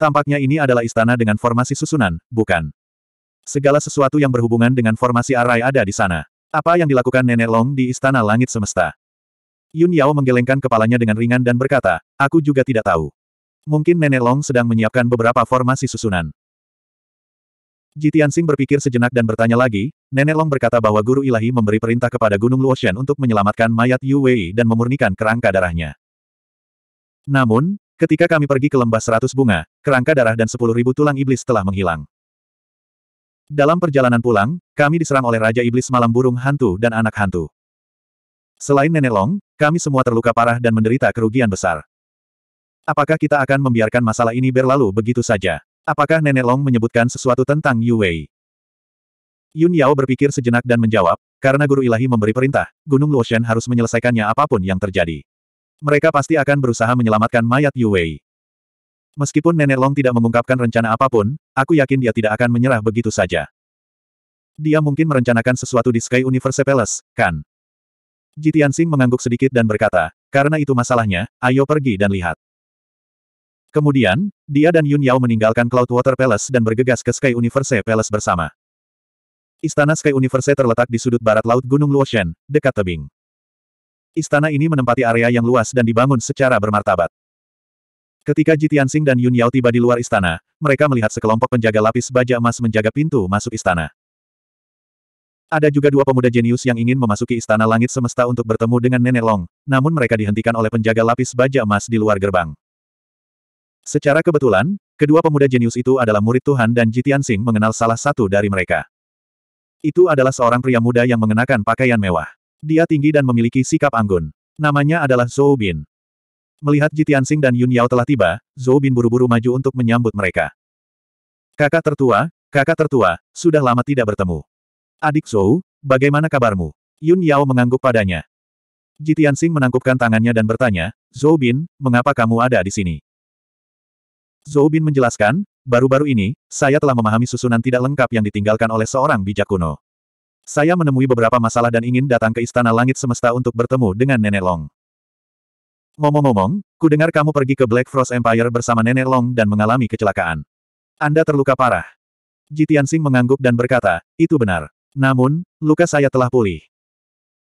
Tampaknya ini adalah istana dengan formasi susunan, bukan? Segala sesuatu yang berhubungan dengan formasi arai ada di sana. Apa yang dilakukan Nenek Long di Istana Langit Semesta? Yun Yao menggelengkan kepalanya dengan ringan dan berkata, aku juga tidak tahu. Mungkin Nenek Long sedang menyiapkan beberapa formasi susunan. Jitian Sing berpikir sejenak dan bertanya lagi, Nenek Long berkata bahwa Guru Ilahi memberi perintah kepada Gunung Luoshan untuk menyelamatkan mayat Yu Wei dan memurnikan kerangka darahnya. Namun, ketika kami pergi ke lembah seratus bunga, kerangka darah dan sepuluh ribu tulang iblis telah menghilang. Dalam perjalanan pulang, kami diserang oleh Raja Iblis Malam Burung Hantu dan Anak Hantu. Selain Nenek Long, kami semua terluka parah dan menderita kerugian besar. Apakah kita akan membiarkan masalah ini berlalu begitu saja? Apakah Nenek Long menyebutkan sesuatu tentang Yu Wei? Yun Yao berpikir sejenak dan menjawab, karena guru ilahi memberi perintah, Gunung Luoshan harus menyelesaikannya apapun yang terjadi. Mereka pasti akan berusaha menyelamatkan mayat Yu Wei. Meskipun Nenek Long tidak mengungkapkan rencana apapun, aku yakin dia tidak akan menyerah begitu saja. Dia mungkin merencanakan sesuatu di Sky Universe Palace, kan? Jitian Sing mengangguk sedikit dan berkata, karena itu masalahnya, ayo pergi dan lihat. Kemudian, dia dan Yun Yao meninggalkan Water Palace dan bergegas ke Sky Universe Palace bersama. Istana Sky Universe terletak di sudut barat laut Gunung Luoshen, dekat tebing. Istana ini menempati area yang luas dan dibangun secara bermartabat. Ketika Jitiansing dan Yun Yao tiba di luar istana, mereka melihat sekelompok penjaga lapis baja emas menjaga pintu masuk istana. Ada juga dua pemuda jenius yang ingin memasuki istana langit semesta untuk bertemu dengan Nenek Long, namun mereka dihentikan oleh penjaga lapis baja emas di luar gerbang. Secara kebetulan, kedua pemuda jenius itu adalah murid Tuhan dan Jitian Sing mengenal salah satu dari mereka. Itu adalah seorang pria muda yang mengenakan pakaian mewah. Dia tinggi dan memiliki sikap anggun. Namanya adalah Zhou Bin. Melihat Jitian Sing dan Yun Yao telah tiba, Zhou Bin buru-buru maju untuk menyambut mereka. Kakak tertua, kakak tertua, sudah lama tidak bertemu. Adik Zhou, bagaimana kabarmu? Yun Yao mengangguk padanya. Jitian Sing menangkupkan tangannya dan bertanya, Zhou Bin, mengapa kamu ada di sini? Zhou Bin menjelaskan, baru-baru ini, saya telah memahami susunan tidak lengkap yang ditinggalkan oleh seorang bijak kuno. Saya menemui beberapa masalah dan ingin datang ke Istana Langit Semesta untuk bertemu dengan Nenek Long. momong ngomong dengar kamu pergi ke Black Frost Empire bersama Nenek Long dan mengalami kecelakaan. Anda terluka parah. Jitian Sing mengangguk dan berkata, itu benar. Namun, luka saya telah pulih.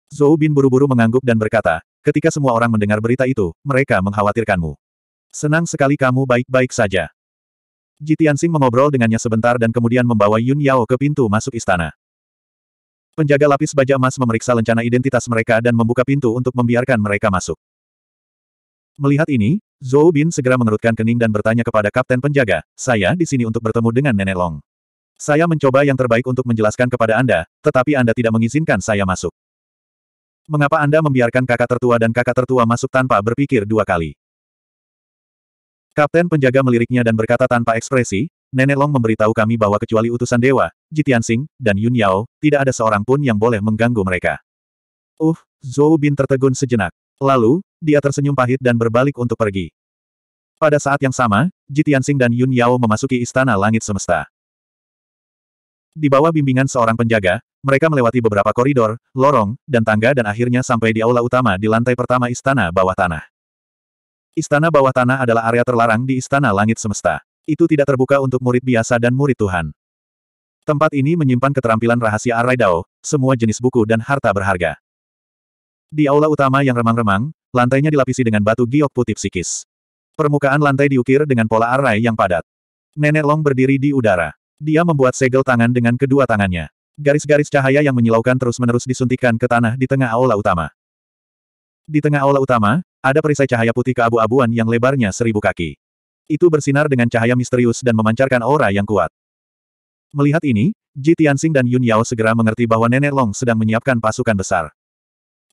Zhou Bin buru-buru mengangguk dan berkata, ketika semua orang mendengar berita itu, mereka mengkhawatirkanmu. Senang sekali kamu baik-baik saja. Jitiansing mengobrol dengannya sebentar dan kemudian membawa Yun Yao ke pintu masuk istana. Penjaga lapis baja emas memeriksa lencana identitas mereka dan membuka pintu untuk membiarkan mereka masuk. Melihat ini, Zhou Bin segera mengerutkan kening dan bertanya kepada kapten penjaga, saya di sini untuk bertemu dengan Nenek Long. Saya mencoba yang terbaik untuk menjelaskan kepada Anda, tetapi Anda tidak mengizinkan saya masuk. Mengapa Anda membiarkan kakak tertua dan kakak tertua masuk tanpa berpikir dua kali? Kapten penjaga meliriknya dan berkata tanpa ekspresi, Nenek Long memberitahu kami bahwa kecuali utusan dewa, Jitian Sing, dan Yun Yao, tidak ada seorang pun yang boleh mengganggu mereka. Uh, Zhou Bin tertegun sejenak. Lalu, dia tersenyum pahit dan berbalik untuk pergi. Pada saat yang sama, Jitian Sing dan Yun Yao memasuki istana langit semesta. Di bawah bimbingan seorang penjaga, mereka melewati beberapa koridor, lorong, dan tangga dan akhirnya sampai di aula utama di lantai pertama istana bawah tanah. Istana bawah tanah adalah area terlarang di Istana Langit Semesta. Itu tidak terbuka untuk murid biasa dan murid Tuhan. Tempat ini menyimpan keterampilan rahasia Arai Dao, semua jenis buku dan harta berharga. Di aula utama yang remang-remang, lantainya dilapisi dengan batu giok putih psikis. Permukaan lantai diukir dengan pola arai yang padat. Nenek Long berdiri di udara. Dia membuat segel tangan dengan kedua tangannya. Garis-garis cahaya yang menyilaukan terus-menerus disuntikan ke tanah di tengah aula utama. Di tengah aula utama, ada perisai cahaya putih keabu-abuan yang lebarnya seribu kaki. Itu bersinar dengan cahaya misterius dan memancarkan aura yang kuat. Melihat ini, Ji Tianxing dan Yun Yao segera mengerti bahwa Nenek Long sedang menyiapkan pasukan besar.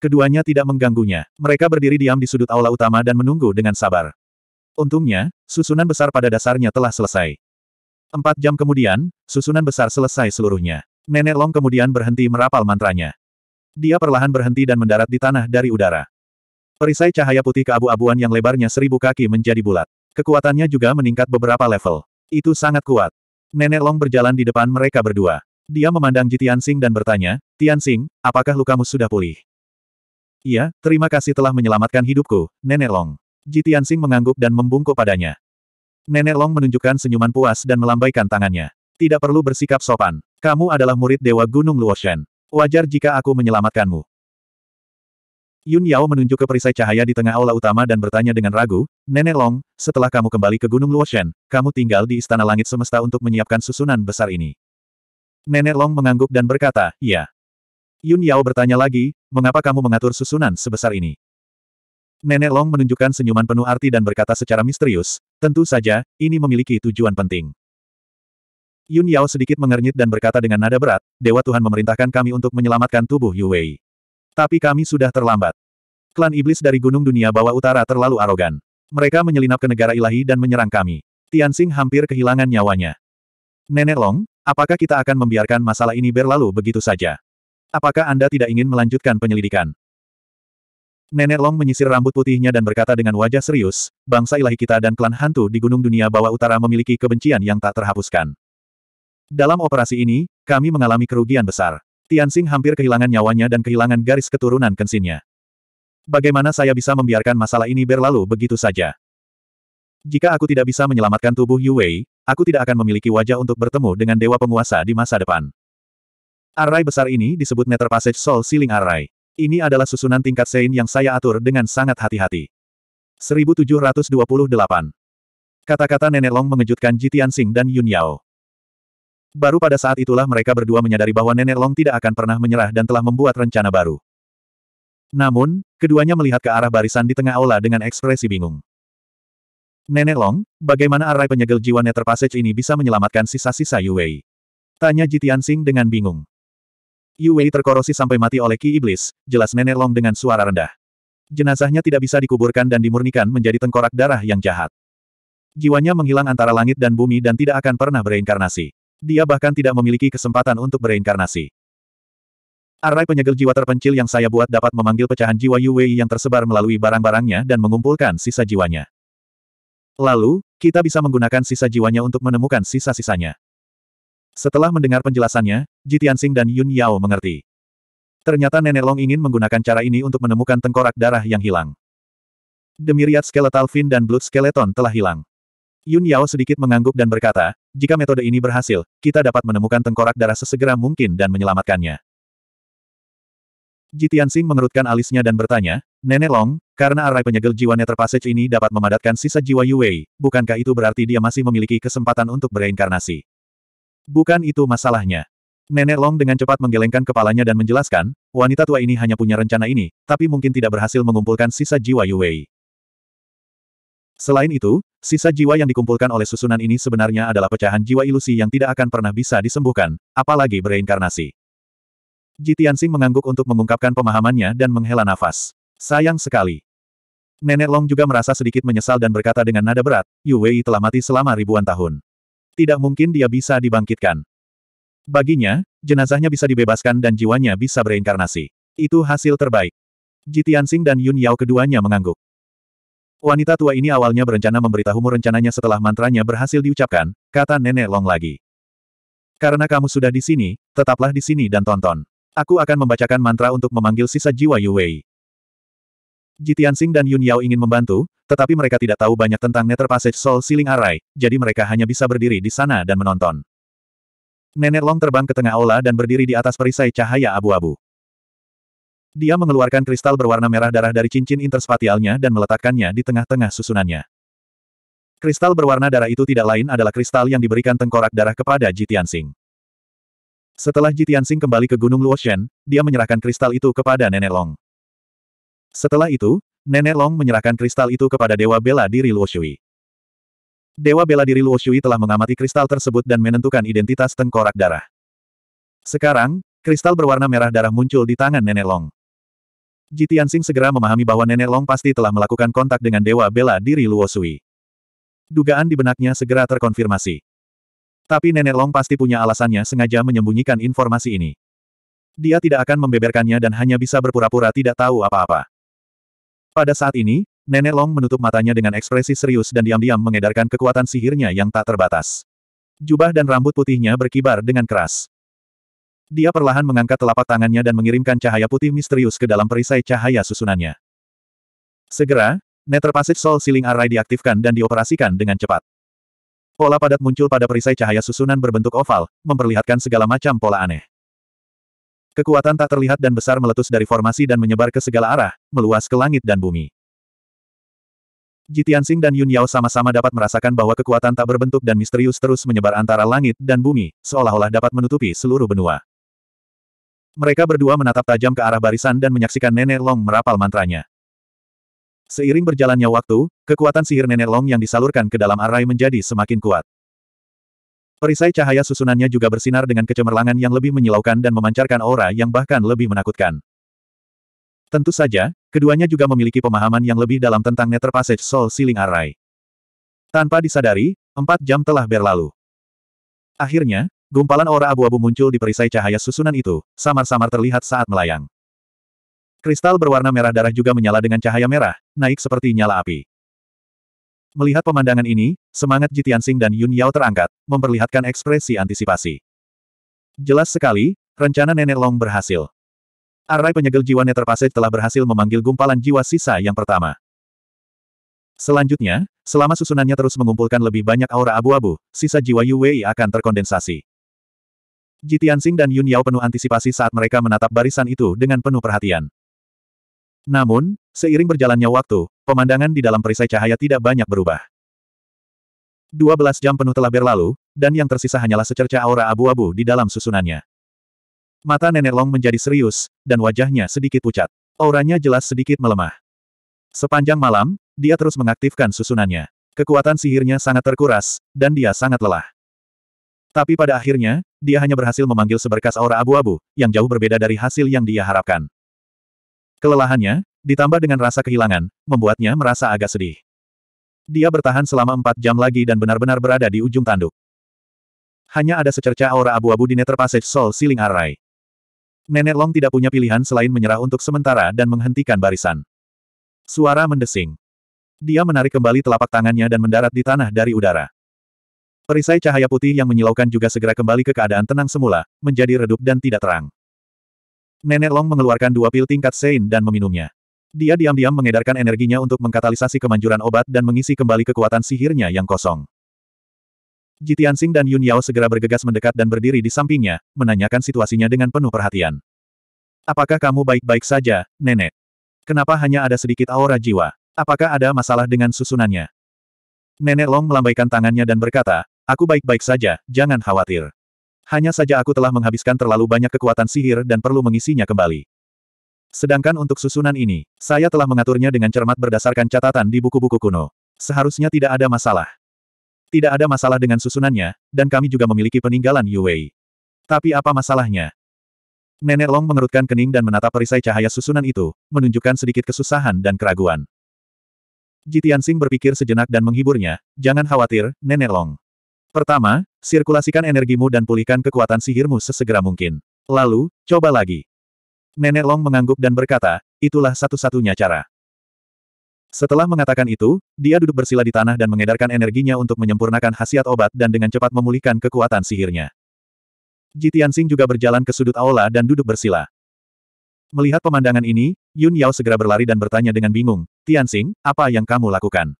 Keduanya tidak mengganggunya. Mereka berdiri diam di sudut aula utama dan menunggu dengan sabar. Untungnya, susunan besar pada dasarnya telah selesai. Empat jam kemudian, susunan besar selesai seluruhnya. Nenek Long kemudian berhenti merapal mantranya. Dia perlahan berhenti dan mendarat di tanah dari udara. Perisai cahaya putih keabu-abuan yang lebarnya seribu kaki menjadi bulat. Kekuatannya juga meningkat beberapa level. Itu sangat kuat. Nenek Long berjalan di depan mereka berdua. Dia memandang Ji Tianxing dan bertanya, Tianxing, apakah lukamu sudah pulih? Iya, terima kasih telah menyelamatkan hidupku, Nenek Long. Ji Tianxing mengangguk dan membungkuk padanya. Nenek Long menunjukkan senyuman puas dan melambaikan tangannya. Tidak perlu bersikap sopan. Kamu adalah murid Dewa Gunung Luoshen. Wajar jika aku menyelamatkanmu. Yun Yao menunjuk ke perisai cahaya di tengah aula utama dan bertanya dengan ragu, Nenek Long, setelah kamu kembali ke Gunung Luoshen, kamu tinggal di Istana Langit Semesta untuk menyiapkan susunan besar ini. Nenek Long mengangguk dan berkata, ya. Yun Yao bertanya lagi, mengapa kamu mengatur susunan sebesar ini? Nenek Long menunjukkan senyuman penuh arti dan berkata secara misterius, tentu saja, ini memiliki tujuan penting. Yun Yao sedikit mengernyit dan berkata dengan nada berat, Dewa Tuhan memerintahkan kami untuk menyelamatkan tubuh Yue Wei. Tapi kami sudah terlambat. Klan iblis dari Gunung Dunia Bawah Utara terlalu arogan. Mereka menyelinap ke negara ilahi dan menyerang kami. Tianxing hampir kehilangan nyawanya. Nenek Long, apakah kita akan membiarkan masalah ini berlalu begitu saja? Apakah Anda tidak ingin melanjutkan penyelidikan? Nenek Long menyisir rambut putihnya dan berkata dengan wajah serius, bangsa ilahi kita dan klan hantu di Gunung Dunia Bawah Utara memiliki kebencian yang tak terhapuskan. Dalam operasi ini, kami mengalami kerugian besar. Tianxing hampir kehilangan nyawanya dan kehilangan garis keturunan kensinnya. Bagaimana saya bisa membiarkan masalah ini berlalu begitu saja? Jika aku tidak bisa menyelamatkan tubuh Yue, aku tidak akan memiliki wajah untuk bertemu dengan dewa penguasa di masa depan. Arai besar ini disebut Nether Passage Soul Sealing Arai. Ini adalah susunan tingkat Sein yang saya atur dengan sangat hati-hati. 1728. Kata-kata Nenek Long mengejutkan Jitian Sing dan Yun Yao. Baru pada saat itulah mereka berdua menyadari bahwa Nenek Long tidak akan pernah menyerah dan telah membuat rencana baru. Namun, keduanya melihat ke arah barisan di tengah aula dengan ekspresi bingung. Nenek Long, bagaimana arai penyegel jiwa Nether Passage ini bisa menyelamatkan sisa-sisa Yuwei? Tanya Jitian Sing dengan bingung. Yuwei terkorosi sampai mati oleh Ki Iblis, jelas Nenek Long dengan suara rendah. Jenazahnya tidak bisa dikuburkan dan dimurnikan menjadi tengkorak darah yang jahat. Jiwanya menghilang antara langit dan bumi dan tidak akan pernah bereinkarnasi. Dia bahkan tidak memiliki kesempatan untuk bereinkarnasi. Arai penyegel jiwa terpencil yang saya buat dapat memanggil pecahan jiwa Yue yang tersebar melalui barang-barangnya dan mengumpulkan sisa jiwanya. Lalu, kita bisa menggunakan sisa jiwanya untuk menemukan sisa-sisanya. Setelah mendengar penjelasannya, Ji Tianxing dan Yun Yao mengerti. Ternyata Nenek Long ingin menggunakan cara ini untuk menemukan tengkorak darah yang hilang. Demiriat skeletal fin dan blood skeleton telah hilang. Yun Yao sedikit mengangguk dan berkata, jika metode ini berhasil, kita dapat menemukan tengkorak darah sesegera mungkin dan menyelamatkannya. Jitian Sing mengerutkan alisnya dan bertanya, Nenek Long, karena arai penyegel jiwa Nether ini dapat memadatkan sisa jiwa Yue, bukankah itu berarti dia masih memiliki kesempatan untuk bereinkarnasi? Bukan itu masalahnya. Nenek Long dengan cepat menggelengkan kepalanya dan menjelaskan, wanita tua ini hanya punya rencana ini, tapi mungkin tidak berhasil mengumpulkan sisa jiwa Yue. Selain itu, sisa jiwa yang dikumpulkan oleh susunan ini sebenarnya adalah pecahan jiwa ilusi yang tidak akan pernah bisa disembuhkan, apalagi bereinkarnasi. Jitiansing mengangguk untuk mengungkapkan pemahamannya dan menghela nafas. Sayang sekali. Nenek Long juga merasa sedikit menyesal dan berkata dengan nada berat, Yu telah mati selama ribuan tahun. Tidak mungkin dia bisa dibangkitkan. Baginya, jenazahnya bisa dibebaskan dan jiwanya bisa bereinkarnasi. Itu hasil terbaik. Jitiansing dan Yun Yao keduanya mengangguk. Wanita tua ini awalnya berencana memberitahumu rencananya setelah mantranya berhasil diucapkan, kata nenek Long lagi. Karena kamu sudah di sini, tetaplah di sini dan tonton. Aku akan membacakan mantra untuk memanggil sisa jiwa Yu Wei. Tianxing dan Yun Yao ingin membantu, tetapi mereka tidak tahu banyak tentang Nether Passage Soul Sealing Array, jadi mereka hanya bisa berdiri di sana dan menonton. Nenek Long terbang ke tengah aula dan berdiri di atas perisai cahaya abu-abu. Dia mengeluarkan kristal berwarna merah darah dari cincin interspatialnya dan meletakkannya di tengah-tengah susunannya. Kristal berwarna darah itu tidak lain adalah kristal yang diberikan tengkorak darah kepada Jitian Setelah Jitian kembali ke Gunung Luoshen, dia menyerahkan kristal itu kepada Nenek Long. Setelah itu, Nenek Long menyerahkan kristal itu kepada Dewa Bela Diri Luoshui. Dewa Bela Diri Luoshui telah mengamati kristal tersebut dan menentukan identitas tengkorak darah. Sekarang, kristal berwarna merah darah muncul di tangan Nenek Long. Sing segera memahami bahwa Nenek Long pasti telah melakukan kontak dengan Dewa Bela Diri Luo Sui. Dugaan di benaknya segera terkonfirmasi. Tapi Nenek Long pasti punya alasannya sengaja menyembunyikan informasi ini. Dia tidak akan membeberkannya dan hanya bisa berpura-pura tidak tahu apa-apa. Pada saat ini, Nenek Long menutup matanya dengan ekspresi serius dan diam-diam mengedarkan kekuatan sihirnya yang tak terbatas. Jubah dan rambut putihnya berkibar dengan keras. Dia perlahan mengangkat telapak tangannya dan mengirimkan cahaya putih misterius ke dalam perisai cahaya susunannya. Segera, Nether Passage Soul Sealing Array diaktifkan dan dioperasikan dengan cepat. Pola padat muncul pada perisai cahaya susunan berbentuk oval, memperlihatkan segala macam pola aneh. Kekuatan tak terlihat dan besar meletus dari formasi dan menyebar ke segala arah, meluas ke langit dan bumi. Jitiansing dan Yun Yao sama-sama dapat merasakan bahwa kekuatan tak berbentuk dan misterius terus menyebar antara langit dan bumi, seolah-olah dapat menutupi seluruh benua. Mereka berdua menatap tajam ke arah barisan dan menyaksikan Nenek Long merapal mantranya. Seiring berjalannya waktu, kekuatan sihir Nenek Long yang disalurkan ke dalam arai menjadi semakin kuat. Perisai cahaya susunannya juga bersinar dengan kecemerlangan yang lebih menyilaukan dan memancarkan aura yang bahkan lebih menakutkan. Tentu saja, keduanya juga memiliki pemahaman yang lebih dalam tentang Nether Passage Soul Sealing Array. Tanpa disadari, empat jam telah berlalu. Akhirnya, Gumpalan aura abu-abu muncul di perisai cahaya susunan itu, samar-samar terlihat saat melayang. Kristal berwarna merah darah juga menyala dengan cahaya merah, naik seperti nyala api. Melihat pemandangan ini, semangat Jitiansing dan Yun Yao terangkat, memperlihatkan ekspresi antisipasi. Jelas sekali, rencana Nenek Long berhasil. Arai penyegel jiwa Neterpase telah berhasil memanggil gumpalan jiwa sisa yang pertama. Selanjutnya, selama susunannya terus mengumpulkan lebih banyak aura abu-abu, sisa jiwa Yue akan terkondensasi. Ji Tianxing dan Yun Yao penuh antisipasi saat mereka menatap barisan itu dengan penuh perhatian. Namun, seiring berjalannya waktu, pemandangan di dalam perisai cahaya tidak banyak berubah. 12 jam penuh telah berlalu, dan yang tersisa hanyalah secerca aura abu-abu di dalam susunannya. Mata Nenek Long menjadi serius, dan wajahnya sedikit pucat. Auranya jelas sedikit melemah. Sepanjang malam, dia terus mengaktifkan susunannya. Kekuatan sihirnya sangat terkuras, dan dia sangat lelah. Tapi pada akhirnya, dia hanya berhasil memanggil seberkas aura abu-abu, yang jauh berbeda dari hasil yang dia harapkan. Kelelahannya, ditambah dengan rasa kehilangan, membuatnya merasa agak sedih. Dia bertahan selama empat jam lagi dan benar-benar berada di ujung tanduk. Hanya ada secerca aura abu-abu di Nether Passage Soul Siling Array. Nenek Long tidak punya pilihan selain menyerah untuk sementara dan menghentikan barisan. Suara mendesing. Dia menarik kembali telapak tangannya dan mendarat di tanah dari udara. Perisai cahaya putih yang menyilaukan juga segera kembali ke keadaan tenang semula, menjadi redup dan tidak terang. Nenek Long mengeluarkan dua pil tingkat Sein dan meminumnya. Dia diam-diam mengedarkan energinya untuk mengkatalisasi kemanjuran obat dan mengisi kembali kekuatan sihirnya yang kosong. Jitiansing dan Yun Yao segera bergegas mendekat dan berdiri di sampingnya, menanyakan situasinya dengan penuh perhatian. Apakah kamu baik-baik saja, nenek? Kenapa hanya ada sedikit aura jiwa? Apakah ada masalah dengan susunannya? Nenek Long melambaikan tangannya dan berkata, Aku baik-baik saja, jangan khawatir. Hanya saja aku telah menghabiskan terlalu banyak kekuatan sihir dan perlu mengisinya kembali. Sedangkan untuk susunan ini, saya telah mengaturnya dengan cermat berdasarkan catatan di buku-buku kuno. Seharusnya tidak ada masalah. Tidak ada masalah dengan susunannya, dan kami juga memiliki peninggalan Yuwei. Tapi apa masalahnya? Nenek Long mengerutkan kening dan menatap perisai cahaya susunan itu, menunjukkan sedikit kesusahan dan keraguan. Jitian Sing berpikir sejenak dan menghiburnya, jangan khawatir, Nenek Long. Pertama, sirkulasikan energimu dan pulihkan kekuatan sihirmu sesegera mungkin. Lalu, coba lagi. Nenek Long mengangguk dan berkata, itulah satu-satunya cara. Setelah mengatakan itu, dia duduk bersila di tanah dan mengedarkan energinya untuk menyempurnakan khasiat obat dan dengan cepat memulihkan kekuatan sihirnya. Jitian Sing juga berjalan ke sudut aula dan duduk bersila. Melihat pemandangan ini, Yun Yao segera berlari dan bertanya dengan bingung, Tian apa yang kamu lakukan?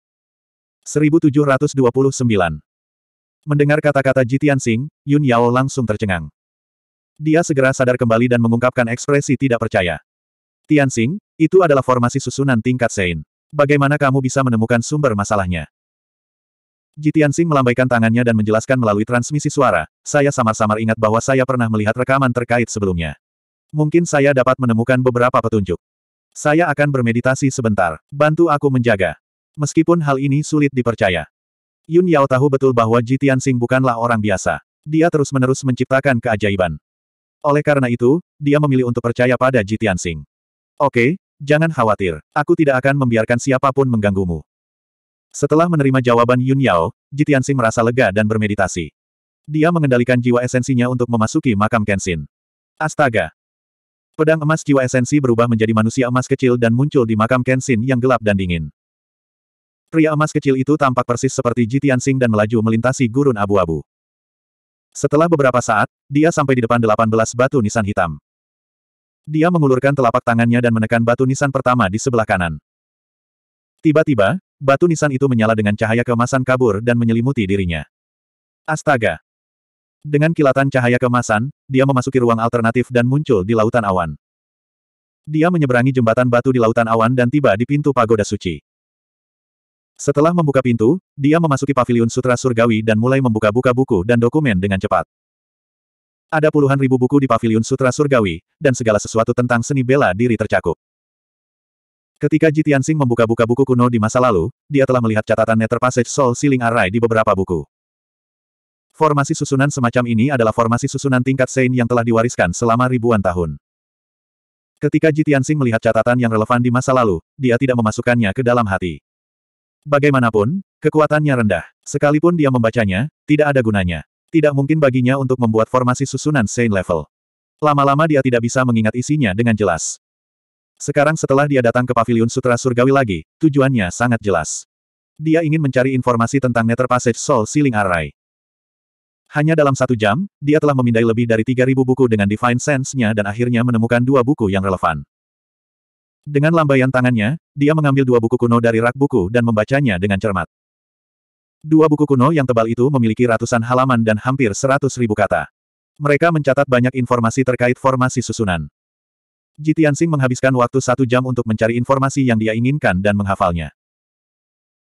1729 Mendengar kata-kata Jitian Sing, Yun Yao langsung tercengang. Dia segera sadar kembali dan mengungkapkan ekspresi tidak percaya. Tian itu adalah formasi susunan tingkat Sein. Bagaimana kamu bisa menemukan sumber masalahnya? Jitian Sing melambaikan tangannya dan menjelaskan melalui transmisi suara, saya samar-samar ingat bahwa saya pernah melihat rekaman terkait sebelumnya. Mungkin saya dapat menemukan beberapa petunjuk. Saya akan bermeditasi sebentar, bantu aku menjaga. Meskipun hal ini sulit dipercaya. Yun Yao tahu betul bahwa Ji Tianxing bukanlah orang biasa. Dia terus-menerus menciptakan keajaiban. Oleh karena itu, dia memilih untuk percaya pada Ji Tianxing. Oke, jangan khawatir. Aku tidak akan membiarkan siapapun mengganggumu. Setelah menerima jawaban Yun Yao, Ji Tianxing merasa lega dan bermeditasi. Dia mengendalikan jiwa esensinya untuk memasuki makam Kenshin. Astaga! Pedang emas jiwa esensi berubah menjadi manusia emas kecil dan muncul di makam Kenshin yang gelap dan dingin. Pria emas kecil itu tampak persis seperti Jitian Sing dan melaju melintasi gurun abu-abu. Setelah beberapa saat, dia sampai di depan 18 batu nisan hitam. Dia mengulurkan telapak tangannya dan menekan batu nisan pertama di sebelah kanan. Tiba-tiba, batu nisan itu menyala dengan cahaya kemasan kabur dan menyelimuti dirinya. Astaga! Dengan kilatan cahaya kemasan, dia memasuki ruang alternatif dan muncul di lautan awan. Dia menyeberangi jembatan batu di lautan awan dan tiba di pintu pagoda suci. Setelah membuka pintu, dia memasuki pavilion sutra surgawi dan mulai membuka-buka buku dan dokumen dengan cepat. Ada puluhan ribu buku di pavilion sutra surgawi, dan segala sesuatu tentang seni bela diri tercakup. Ketika Jitian Singh membuka-buka buku kuno di masa lalu, dia telah melihat catatan Nether Passage Soul Sealing Array di beberapa buku. Formasi susunan semacam ini adalah formasi susunan tingkat Sein yang telah diwariskan selama ribuan tahun. Ketika Jitian Singh melihat catatan yang relevan di masa lalu, dia tidak memasukkannya ke dalam hati. Bagaimanapun, kekuatannya rendah. Sekalipun dia membacanya, tidak ada gunanya. Tidak mungkin baginya untuk membuat formasi susunan Saint level. Lama-lama dia tidak bisa mengingat isinya dengan jelas. Sekarang setelah dia datang ke paviliun Sutra Surgawi lagi, tujuannya sangat jelas. Dia ingin mencari informasi tentang Nether Passage Soul Sealing Array. Hanya dalam satu jam, dia telah memindai lebih dari 3.000 buku dengan Divine Sense-nya dan akhirnya menemukan dua buku yang relevan. Dengan lambaian tangannya, dia mengambil dua buku kuno dari rak buku dan membacanya dengan cermat. Dua buku kuno yang tebal itu memiliki ratusan halaman dan hampir seratus ribu kata. Mereka mencatat banyak informasi terkait formasi susunan. Jitiansing menghabiskan waktu satu jam untuk mencari informasi yang dia inginkan dan menghafalnya.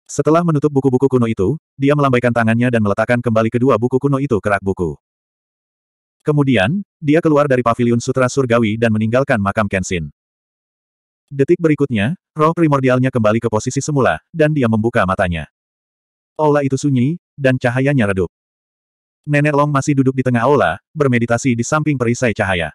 Setelah menutup buku-buku kuno itu, dia melambaikan tangannya dan meletakkan kembali kedua buku kuno itu ke rak buku. Kemudian, dia keluar dari paviliun sutra surgawi dan meninggalkan makam Kenshin. Detik berikutnya, roh primordialnya kembali ke posisi semula, dan dia membuka matanya. Aula itu sunyi, dan cahayanya redup. Nenek Long masih duduk di tengah aula, bermeditasi di samping perisai cahaya.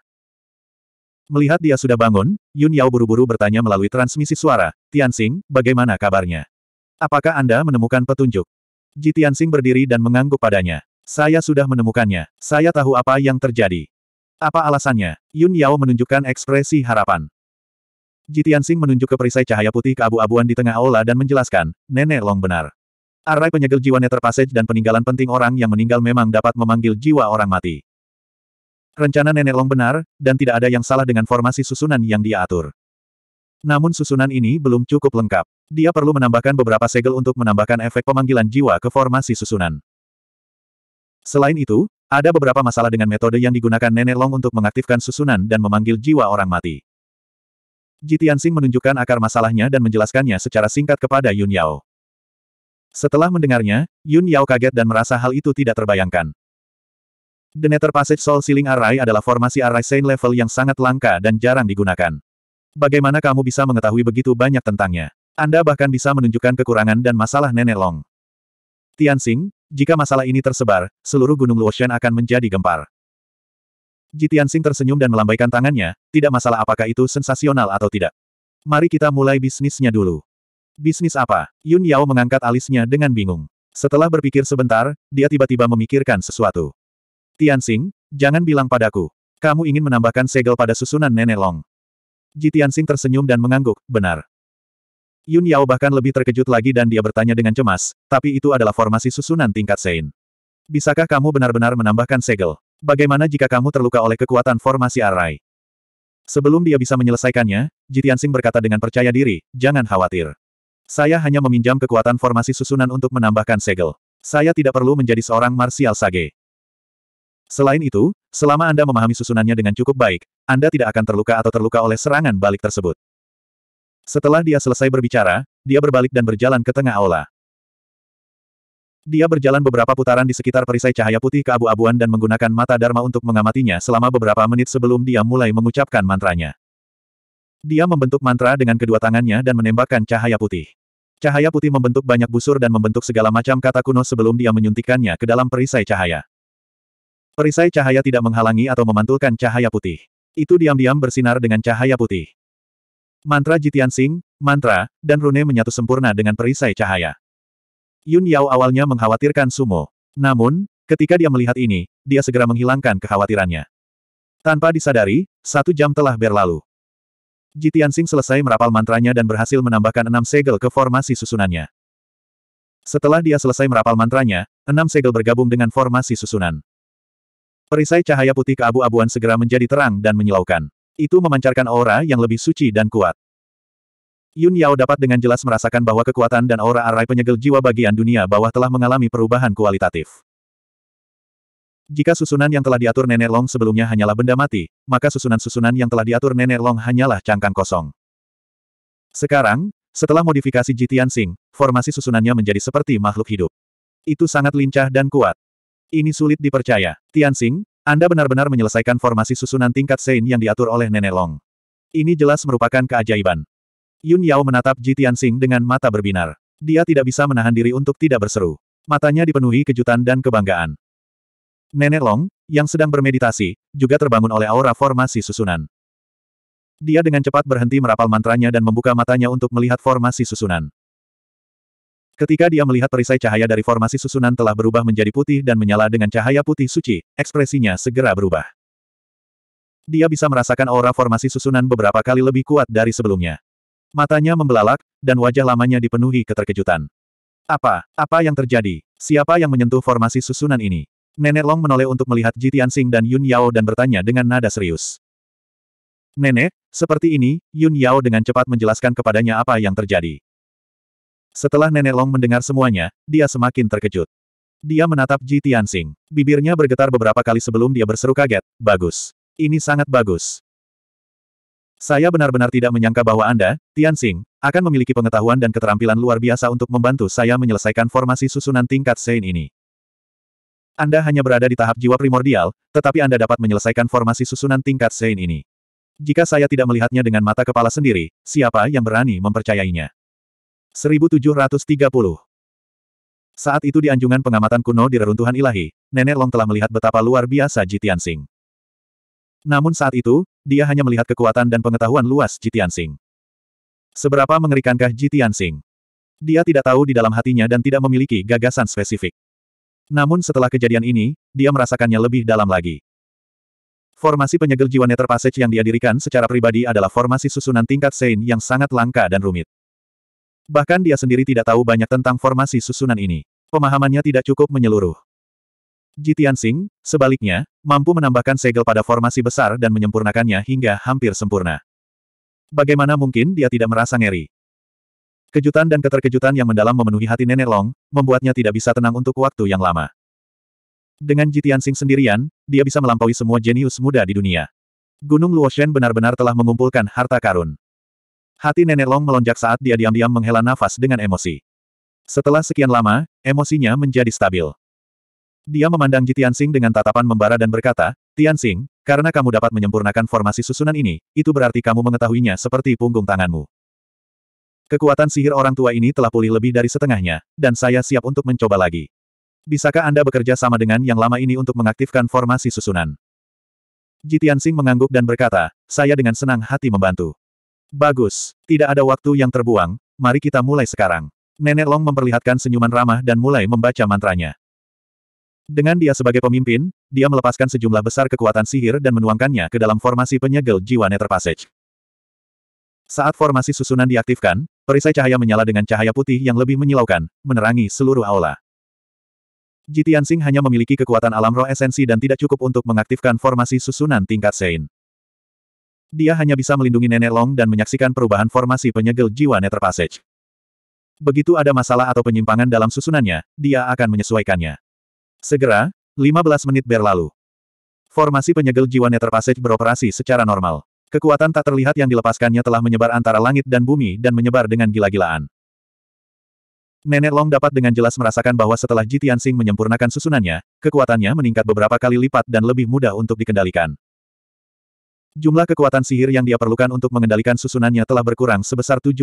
Melihat dia sudah bangun, Yun Yao buru-buru bertanya melalui transmisi suara, Tianxing, bagaimana kabarnya? Apakah Anda menemukan petunjuk? Ji Tianxing berdiri dan mengangguk padanya. Saya sudah menemukannya. Saya tahu apa yang terjadi. Apa alasannya? Yun Yao menunjukkan ekspresi harapan. Jitian Sing menunjuk ke perisai cahaya putih ke abu abuan di tengah aula dan menjelaskan, Nenek Long benar. Arai penyegel jiwa Nether Passage dan peninggalan penting orang yang meninggal memang dapat memanggil jiwa orang mati. Rencana Nenek Long benar, dan tidak ada yang salah dengan formasi susunan yang dia atur. Namun susunan ini belum cukup lengkap. Dia perlu menambahkan beberapa segel untuk menambahkan efek pemanggilan jiwa ke formasi susunan. Selain itu, ada beberapa masalah dengan metode yang digunakan Nenek Long untuk mengaktifkan susunan dan memanggil jiwa orang mati. Ji menunjukkan akar masalahnya dan menjelaskannya secara singkat kepada Yun Yao. Setelah mendengarnya, Yun Yao kaget dan merasa hal itu tidak terbayangkan. The Nether Passage Soul Sealing Array adalah formasi array saint level yang sangat langka dan jarang digunakan. Bagaimana kamu bisa mengetahui begitu banyak tentangnya? Anda bahkan bisa menunjukkan kekurangan dan masalah Nenek Long. Tianxing, jika masalah ini tersebar, seluruh Gunung Luoshan akan menjadi gempar. Jitiansing tersenyum dan melambaikan tangannya, tidak masalah apakah itu sensasional atau tidak. Mari kita mulai bisnisnya dulu. Bisnis apa? Yun Yao mengangkat alisnya dengan bingung. Setelah berpikir sebentar, dia tiba-tiba memikirkan sesuatu. Tianxing, jangan bilang padaku. Kamu ingin menambahkan segel pada susunan Nenek Long. Jitiansing tersenyum dan mengangguk, benar. Yun Yao bahkan lebih terkejut lagi dan dia bertanya dengan cemas, tapi itu adalah formasi susunan tingkat Sein. Bisakah kamu benar-benar menambahkan segel? Bagaimana jika kamu terluka oleh kekuatan formasi Arai? Sebelum dia bisa menyelesaikannya, Jitiansing berkata dengan percaya diri, jangan khawatir. Saya hanya meminjam kekuatan formasi susunan untuk menambahkan segel. Saya tidak perlu menjadi seorang marsial sage. Selain itu, selama Anda memahami susunannya dengan cukup baik, Anda tidak akan terluka atau terluka oleh serangan balik tersebut. Setelah dia selesai berbicara, dia berbalik dan berjalan ke tengah aula. Dia berjalan beberapa putaran di sekitar perisai cahaya putih keabu-abuan dan menggunakan mata Dharma untuk mengamatinya selama beberapa menit sebelum dia mulai mengucapkan mantranya. Dia membentuk mantra dengan kedua tangannya dan menembakkan cahaya putih. Cahaya putih membentuk banyak busur dan membentuk segala macam kata kuno sebelum dia menyuntikkannya ke dalam perisai cahaya. Perisai cahaya tidak menghalangi atau memantulkan cahaya putih. Itu diam-diam bersinar dengan cahaya putih. Mantra Jitian Sing, mantra, dan rune menyatu sempurna dengan perisai cahaya. Yun Yao awalnya mengkhawatirkan Sumo. Namun, ketika dia melihat ini, dia segera menghilangkan kekhawatirannya. Tanpa disadari, satu jam telah berlalu. Jitian Sing selesai merapal mantranya dan berhasil menambahkan enam segel ke formasi susunannya. Setelah dia selesai merapal mantranya, enam segel bergabung dengan formasi susunan. Perisai cahaya putih keabu-abuan segera menjadi terang dan menyilaukan. Itu memancarkan aura yang lebih suci dan kuat. Yun Yao dapat dengan jelas merasakan bahwa kekuatan dan aura arai penyegel jiwa bagian dunia bawah telah mengalami perubahan kualitatif. Jika susunan yang telah diatur Nenek Long sebelumnya hanyalah benda mati, maka susunan-susunan yang telah diatur Nenek Long hanyalah cangkang kosong. Sekarang, setelah modifikasi Jitian Sing, formasi susunannya menjadi seperti makhluk hidup. Itu sangat lincah dan kuat. Ini sulit dipercaya. Tian Anda benar-benar menyelesaikan formasi susunan tingkat Sein yang diatur oleh Nenek Long. Ini jelas merupakan keajaiban. Yun Yao menatap Ji Tianxing dengan mata berbinar. Dia tidak bisa menahan diri untuk tidak berseru. Matanya dipenuhi kejutan dan kebanggaan. Nenek Long, yang sedang bermeditasi, juga terbangun oleh aura formasi susunan. Dia dengan cepat berhenti merapal mantranya dan membuka matanya untuk melihat formasi susunan. Ketika dia melihat perisai cahaya dari formasi susunan telah berubah menjadi putih dan menyala dengan cahaya putih suci, ekspresinya segera berubah. Dia bisa merasakan aura formasi susunan beberapa kali lebih kuat dari sebelumnya. Matanya membelalak, dan wajah lamanya dipenuhi keterkejutan. Apa, apa yang terjadi? Siapa yang menyentuh formasi susunan ini? Nenek Long menoleh untuk melihat Ji Tianxing dan Yun Yao dan bertanya dengan nada serius. Nenek, seperti ini, Yun Yao dengan cepat menjelaskan kepadanya apa yang terjadi. Setelah Nenek Long mendengar semuanya, dia semakin terkejut. Dia menatap Ji Tianxing. Bibirnya bergetar beberapa kali sebelum dia berseru kaget, bagus. Ini sangat bagus. Saya benar-benar tidak menyangka bahwa Anda, Tian Xing, akan memiliki pengetahuan dan keterampilan luar biasa untuk membantu saya menyelesaikan formasi susunan tingkat Sein ini. Anda hanya berada di tahap jiwa primordial, tetapi Anda dapat menyelesaikan formasi susunan tingkat Sein ini. Jika saya tidak melihatnya dengan mata kepala sendiri, siapa yang berani mempercayainya? 1730 Saat itu di anjungan pengamatan kuno di reruntuhan ilahi, Nenek Long telah melihat betapa luar biasa Ji Tian Sing. Namun saat itu, dia hanya melihat kekuatan dan pengetahuan luas Jitian Sing. Seberapa mengerikankah Jitian Sing? Dia tidak tahu di dalam hatinya dan tidak memiliki gagasan spesifik. Namun setelah kejadian ini, dia merasakannya lebih dalam lagi. Formasi penyegel jiwa Nether Passage yang dia dirikan secara pribadi adalah formasi susunan tingkat Sein yang sangat langka dan rumit. Bahkan dia sendiri tidak tahu banyak tentang formasi susunan ini. Pemahamannya tidak cukup menyeluruh. Jitian Tianxing, sebaliknya, mampu menambahkan segel pada formasi besar dan menyempurnakannya hingga hampir sempurna. Bagaimana mungkin dia tidak merasa ngeri? Kejutan dan keterkejutan yang mendalam memenuhi hati Nenek Long, membuatnya tidak bisa tenang untuk waktu yang lama. Dengan Jitian Tianxing sendirian, dia bisa melampaui semua jenius muda di dunia. Gunung Luoshen benar-benar telah mengumpulkan harta karun. Hati Nenek Long melonjak saat dia diam-diam menghela nafas dengan emosi. Setelah sekian lama, emosinya menjadi stabil. Dia memandang Ji Tianxing dengan tatapan membara dan berkata, Tianxing, karena kamu dapat menyempurnakan formasi susunan ini, itu berarti kamu mengetahuinya seperti punggung tanganmu. Kekuatan sihir orang tua ini telah pulih lebih dari setengahnya, dan saya siap untuk mencoba lagi. Bisakah Anda bekerja sama dengan yang lama ini untuk mengaktifkan formasi susunan? Ji Tianxing mengangguk dan berkata, saya dengan senang hati membantu. Bagus, tidak ada waktu yang terbuang, mari kita mulai sekarang. Nenek Long memperlihatkan senyuman ramah dan mulai membaca mantranya. Dengan dia sebagai pemimpin, dia melepaskan sejumlah besar kekuatan sihir dan menuangkannya ke dalam formasi penyegel jiwa Nether Passage. Saat formasi susunan diaktifkan, perisai cahaya menyala dengan cahaya putih yang lebih menyilaukan, menerangi seluruh aula. Jitian Singh hanya memiliki kekuatan alam roh esensi dan tidak cukup untuk mengaktifkan formasi susunan tingkat Sein. Dia hanya bisa melindungi Nenek Long dan menyaksikan perubahan formasi penyegel jiwa Nether Passage. Begitu ada masalah atau penyimpangan dalam susunannya, dia akan menyesuaikannya. Segera, 15 menit berlalu. Formasi penyegel jiwa Nether beroperasi secara normal. Kekuatan tak terlihat yang dilepaskannya telah menyebar antara langit dan bumi dan menyebar dengan gila-gilaan. Nenek Long dapat dengan jelas merasakan bahwa setelah Jitian Sing menyempurnakan susunannya, kekuatannya meningkat beberapa kali lipat dan lebih mudah untuk dikendalikan. Jumlah kekuatan sihir yang dia perlukan untuk mengendalikan susunannya telah berkurang sebesar 70%.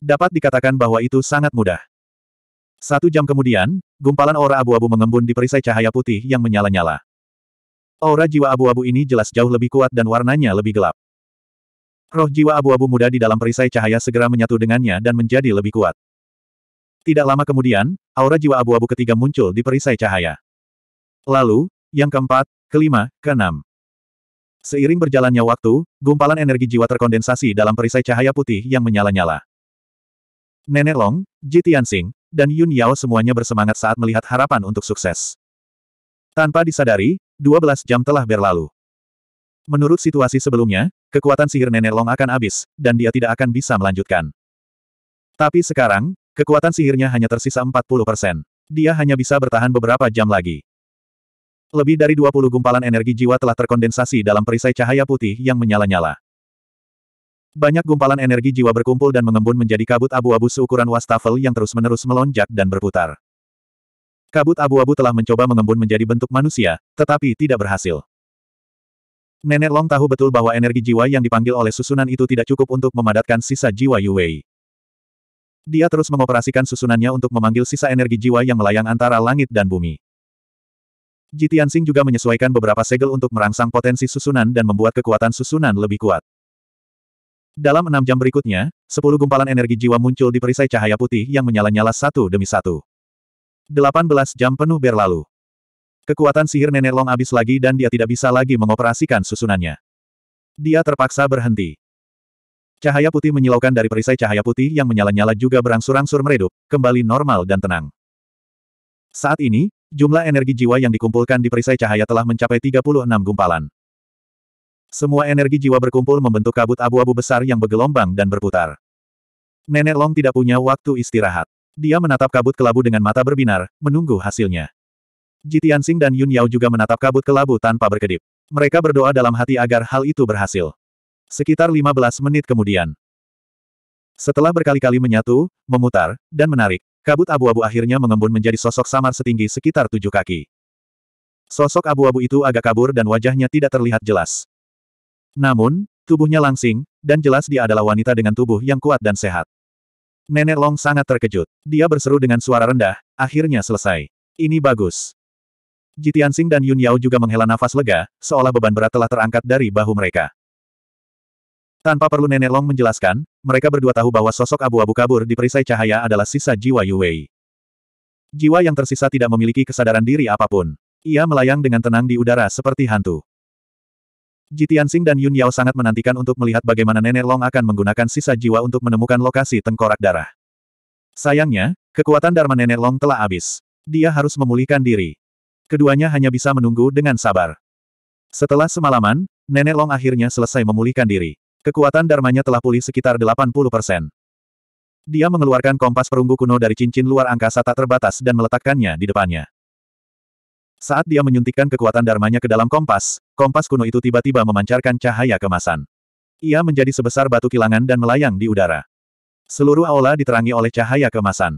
Dapat dikatakan bahwa itu sangat mudah. Satu jam kemudian, Gumpalan aura abu-abu mengembun di perisai cahaya putih yang menyala-nyala. Aura jiwa abu-abu ini jelas jauh lebih kuat dan warnanya lebih gelap. Roh jiwa abu-abu muda di dalam perisai cahaya segera menyatu dengannya dan menjadi lebih kuat. Tidak lama kemudian, aura jiwa abu-abu ketiga muncul di perisai cahaya. Lalu, yang keempat, kelima, keenam. Seiring berjalannya waktu, gumpalan energi jiwa terkondensasi dalam perisai cahaya putih yang menyala-nyala. Nenek Long, Ji Tianxing, dan Yun Yao semuanya bersemangat saat melihat harapan untuk sukses. Tanpa disadari, 12 jam telah berlalu. Menurut situasi sebelumnya, kekuatan sihir Nenek Long akan habis, dan dia tidak akan bisa melanjutkan. Tapi sekarang, kekuatan sihirnya hanya tersisa 40 persen. Dia hanya bisa bertahan beberapa jam lagi. Lebih dari 20 gumpalan energi jiwa telah terkondensasi dalam perisai cahaya putih yang menyala-nyala. Banyak gumpalan energi jiwa berkumpul dan mengembun menjadi kabut abu-abu seukuran wastafel yang terus-menerus melonjak dan berputar. Kabut abu-abu telah mencoba mengembun menjadi bentuk manusia, tetapi tidak berhasil. Nenek Long tahu betul bahwa energi jiwa yang dipanggil oleh susunan itu tidak cukup untuk memadatkan sisa jiwa Yue. Dia terus mengoperasikan susunannya untuk memanggil sisa energi jiwa yang melayang antara langit dan bumi. Jitiansing juga menyesuaikan beberapa segel untuk merangsang potensi susunan dan membuat kekuatan susunan lebih kuat. Dalam enam jam berikutnya, sepuluh gumpalan energi jiwa muncul di perisai cahaya putih yang menyala-nyala satu demi satu. Delapan belas jam penuh berlalu. Kekuatan sihir nenek Long habis lagi dan dia tidak bisa lagi mengoperasikan susunannya. Dia terpaksa berhenti. Cahaya putih menyilaukan dari perisai cahaya putih yang menyala-nyala juga berangsur-angsur meredup, kembali normal dan tenang. Saat ini, jumlah energi jiwa yang dikumpulkan di perisai cahaya telah mencapai 36 gumpalan. Semua energi jiwa berkumpul membentuk kabut abu-abu besar yang bergelombang dan berputar. Nenek Long tidak punya waktu istirahat. Dia menatap kabut kelabu dengan mata berbinar, menunggu hasilnya. Jitiansing dan Yun Yao juga menatap kabut kelabu tanpa berkedip. Mereka berdoa dalam hati agar hal itu berhasil. Sekitar 15 menit kemudian. Setelah berkali-kali menyatu, memutar, dan menarik, kabut abu-abu akhirnya mengembun menjadi sosok samar setinggi sekitar tujuh kaki. Sosok abu-abu itu agak kabur dan wajahnya tidak terlihat jelas. Namun, tubuhnya langsing, dan jelas dia adalah wanita dengan tubuh yang kuat dan sehat. Nenek Long sangat terkejut. Dia berseru dengan suara rendah, akhirnya selesai. Ini bagus. Sing dan Yun Yao juga menghela nafas lega, seolah beban berat telah terangkat dari bahu mereka. Tanpa perlu Nenek Long menjelaskan, mereka berdua tahu bahwa sosok abu-abu kabur di perisai cahaya adalah sisa jiwa Yu Wei. Jiwa yang tersisa tidak memiliki kesadaran diri apapun. Ia melayang dengan tenang di udara seperti hantu. Jitian Sing dan Yun Yao sangat menantikan untuk melihat bagaimana Nenek Long akan menggunakan sisa jiwa untuk menemukan lokasi tengkorak darah. Sayangnya, kekuatan Dharma Nenek Long telah habis. Dia harus memulihkan diri. Keduanya hanya bisa menunggu dengan sabar. Setelah semalaman, Nenek Long akhirnya selesai memulihkan diri. Kekuatan Dharmanya telah pulih sekitar 80 persen. Dia mengeluarkan kompas perunggu kuno dari cincin luar angkasa tak terbatas dan meletakkannya di depannya. Saat dia menyuntikkan kekuatan dharmanya ke dalam kompas, kompas kuno itu tiba-tiba memancarkan cahaya kemasan. Ia menjadi sebesar batu kilangan dan melayang di udara. Seluruh aula diterangi oleh cahaya kemasan.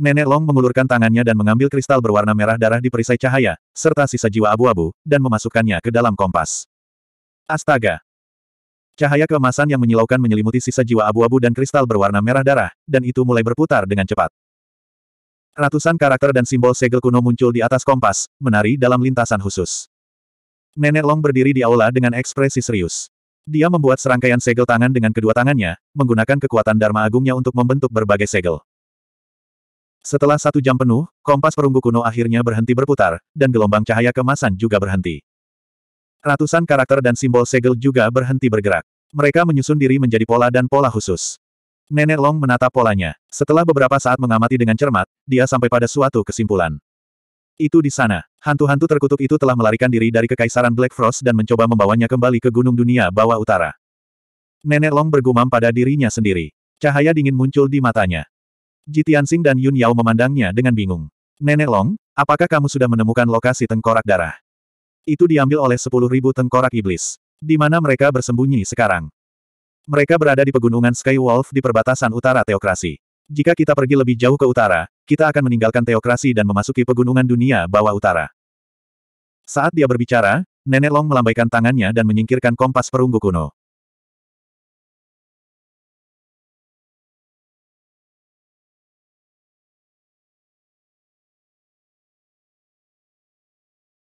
Nenek Long mengulurkan tangannya dan mengambil kristal berwarna merah darah di perisai cahaya, serta sisa jiwa abu-abu, dan memasukkannya ke dalam kompas. Astaga! Cahaya kemasan yang menyilaukan menyelimuti sisa jiwa abu-abu dan kristal berwarna merah darah, dan itu mulai berputar dengan cepat. Ratusan karakter dan simbol segel kuno muncul di atas kompas, menari dalam lintasan khusus. Nenek Long berdiri di aula dengan ekspresi serius. Dia membuat serangkaian segel tangan dengan kedua tangannya, menggunakan kekuatan Dharma Agungnya untuk membentuk berbagai segel. Setelah satu jam penuh, kompas perunggu kuno akhirnya berhenti berputar, dan gelombang cahaya kemasan juga berhenti. Ratusan karakter dan simbol segel juga berhenti bergerak. Mereka menyusun diri menjadi pola dan pola khusus. Nenek Long menatap polanya. Setelah beberapa saat mengamati dengan cermat, dia sampai pada suatu kesimpulan. Itu di sana. Hantu-hantu terkutuk itu telah melarikan diri dari kekaisaran Black Frost dan mencoba membawanya kembali ke gunung dunia bawah utara. Nenek Long bergumam pada dirinya sendiri. Cahaya dingin muncul di matanya. Jitiansing dan Yun Yao memandangnya dengan bingung. Nenek Long, apakah kamu sudah menemukan lokasi tengkorak darah? Itu diambil oleh sepuluh ribu tengkorak iblis. Di mana mereka bersembunyi sekarang? Mereka berada di pegunungan Sky Wolf di perbatasan utara teokrasi. Jika kita pergi lebih jauh ke utara, kita akan meninggalkan teokrasi dan memasuki pegunungan dunia bawah utara. Saat dia berbicara, Nenek Long melambaikan tangannya dan menyingkirkan kompas perunggu kuno.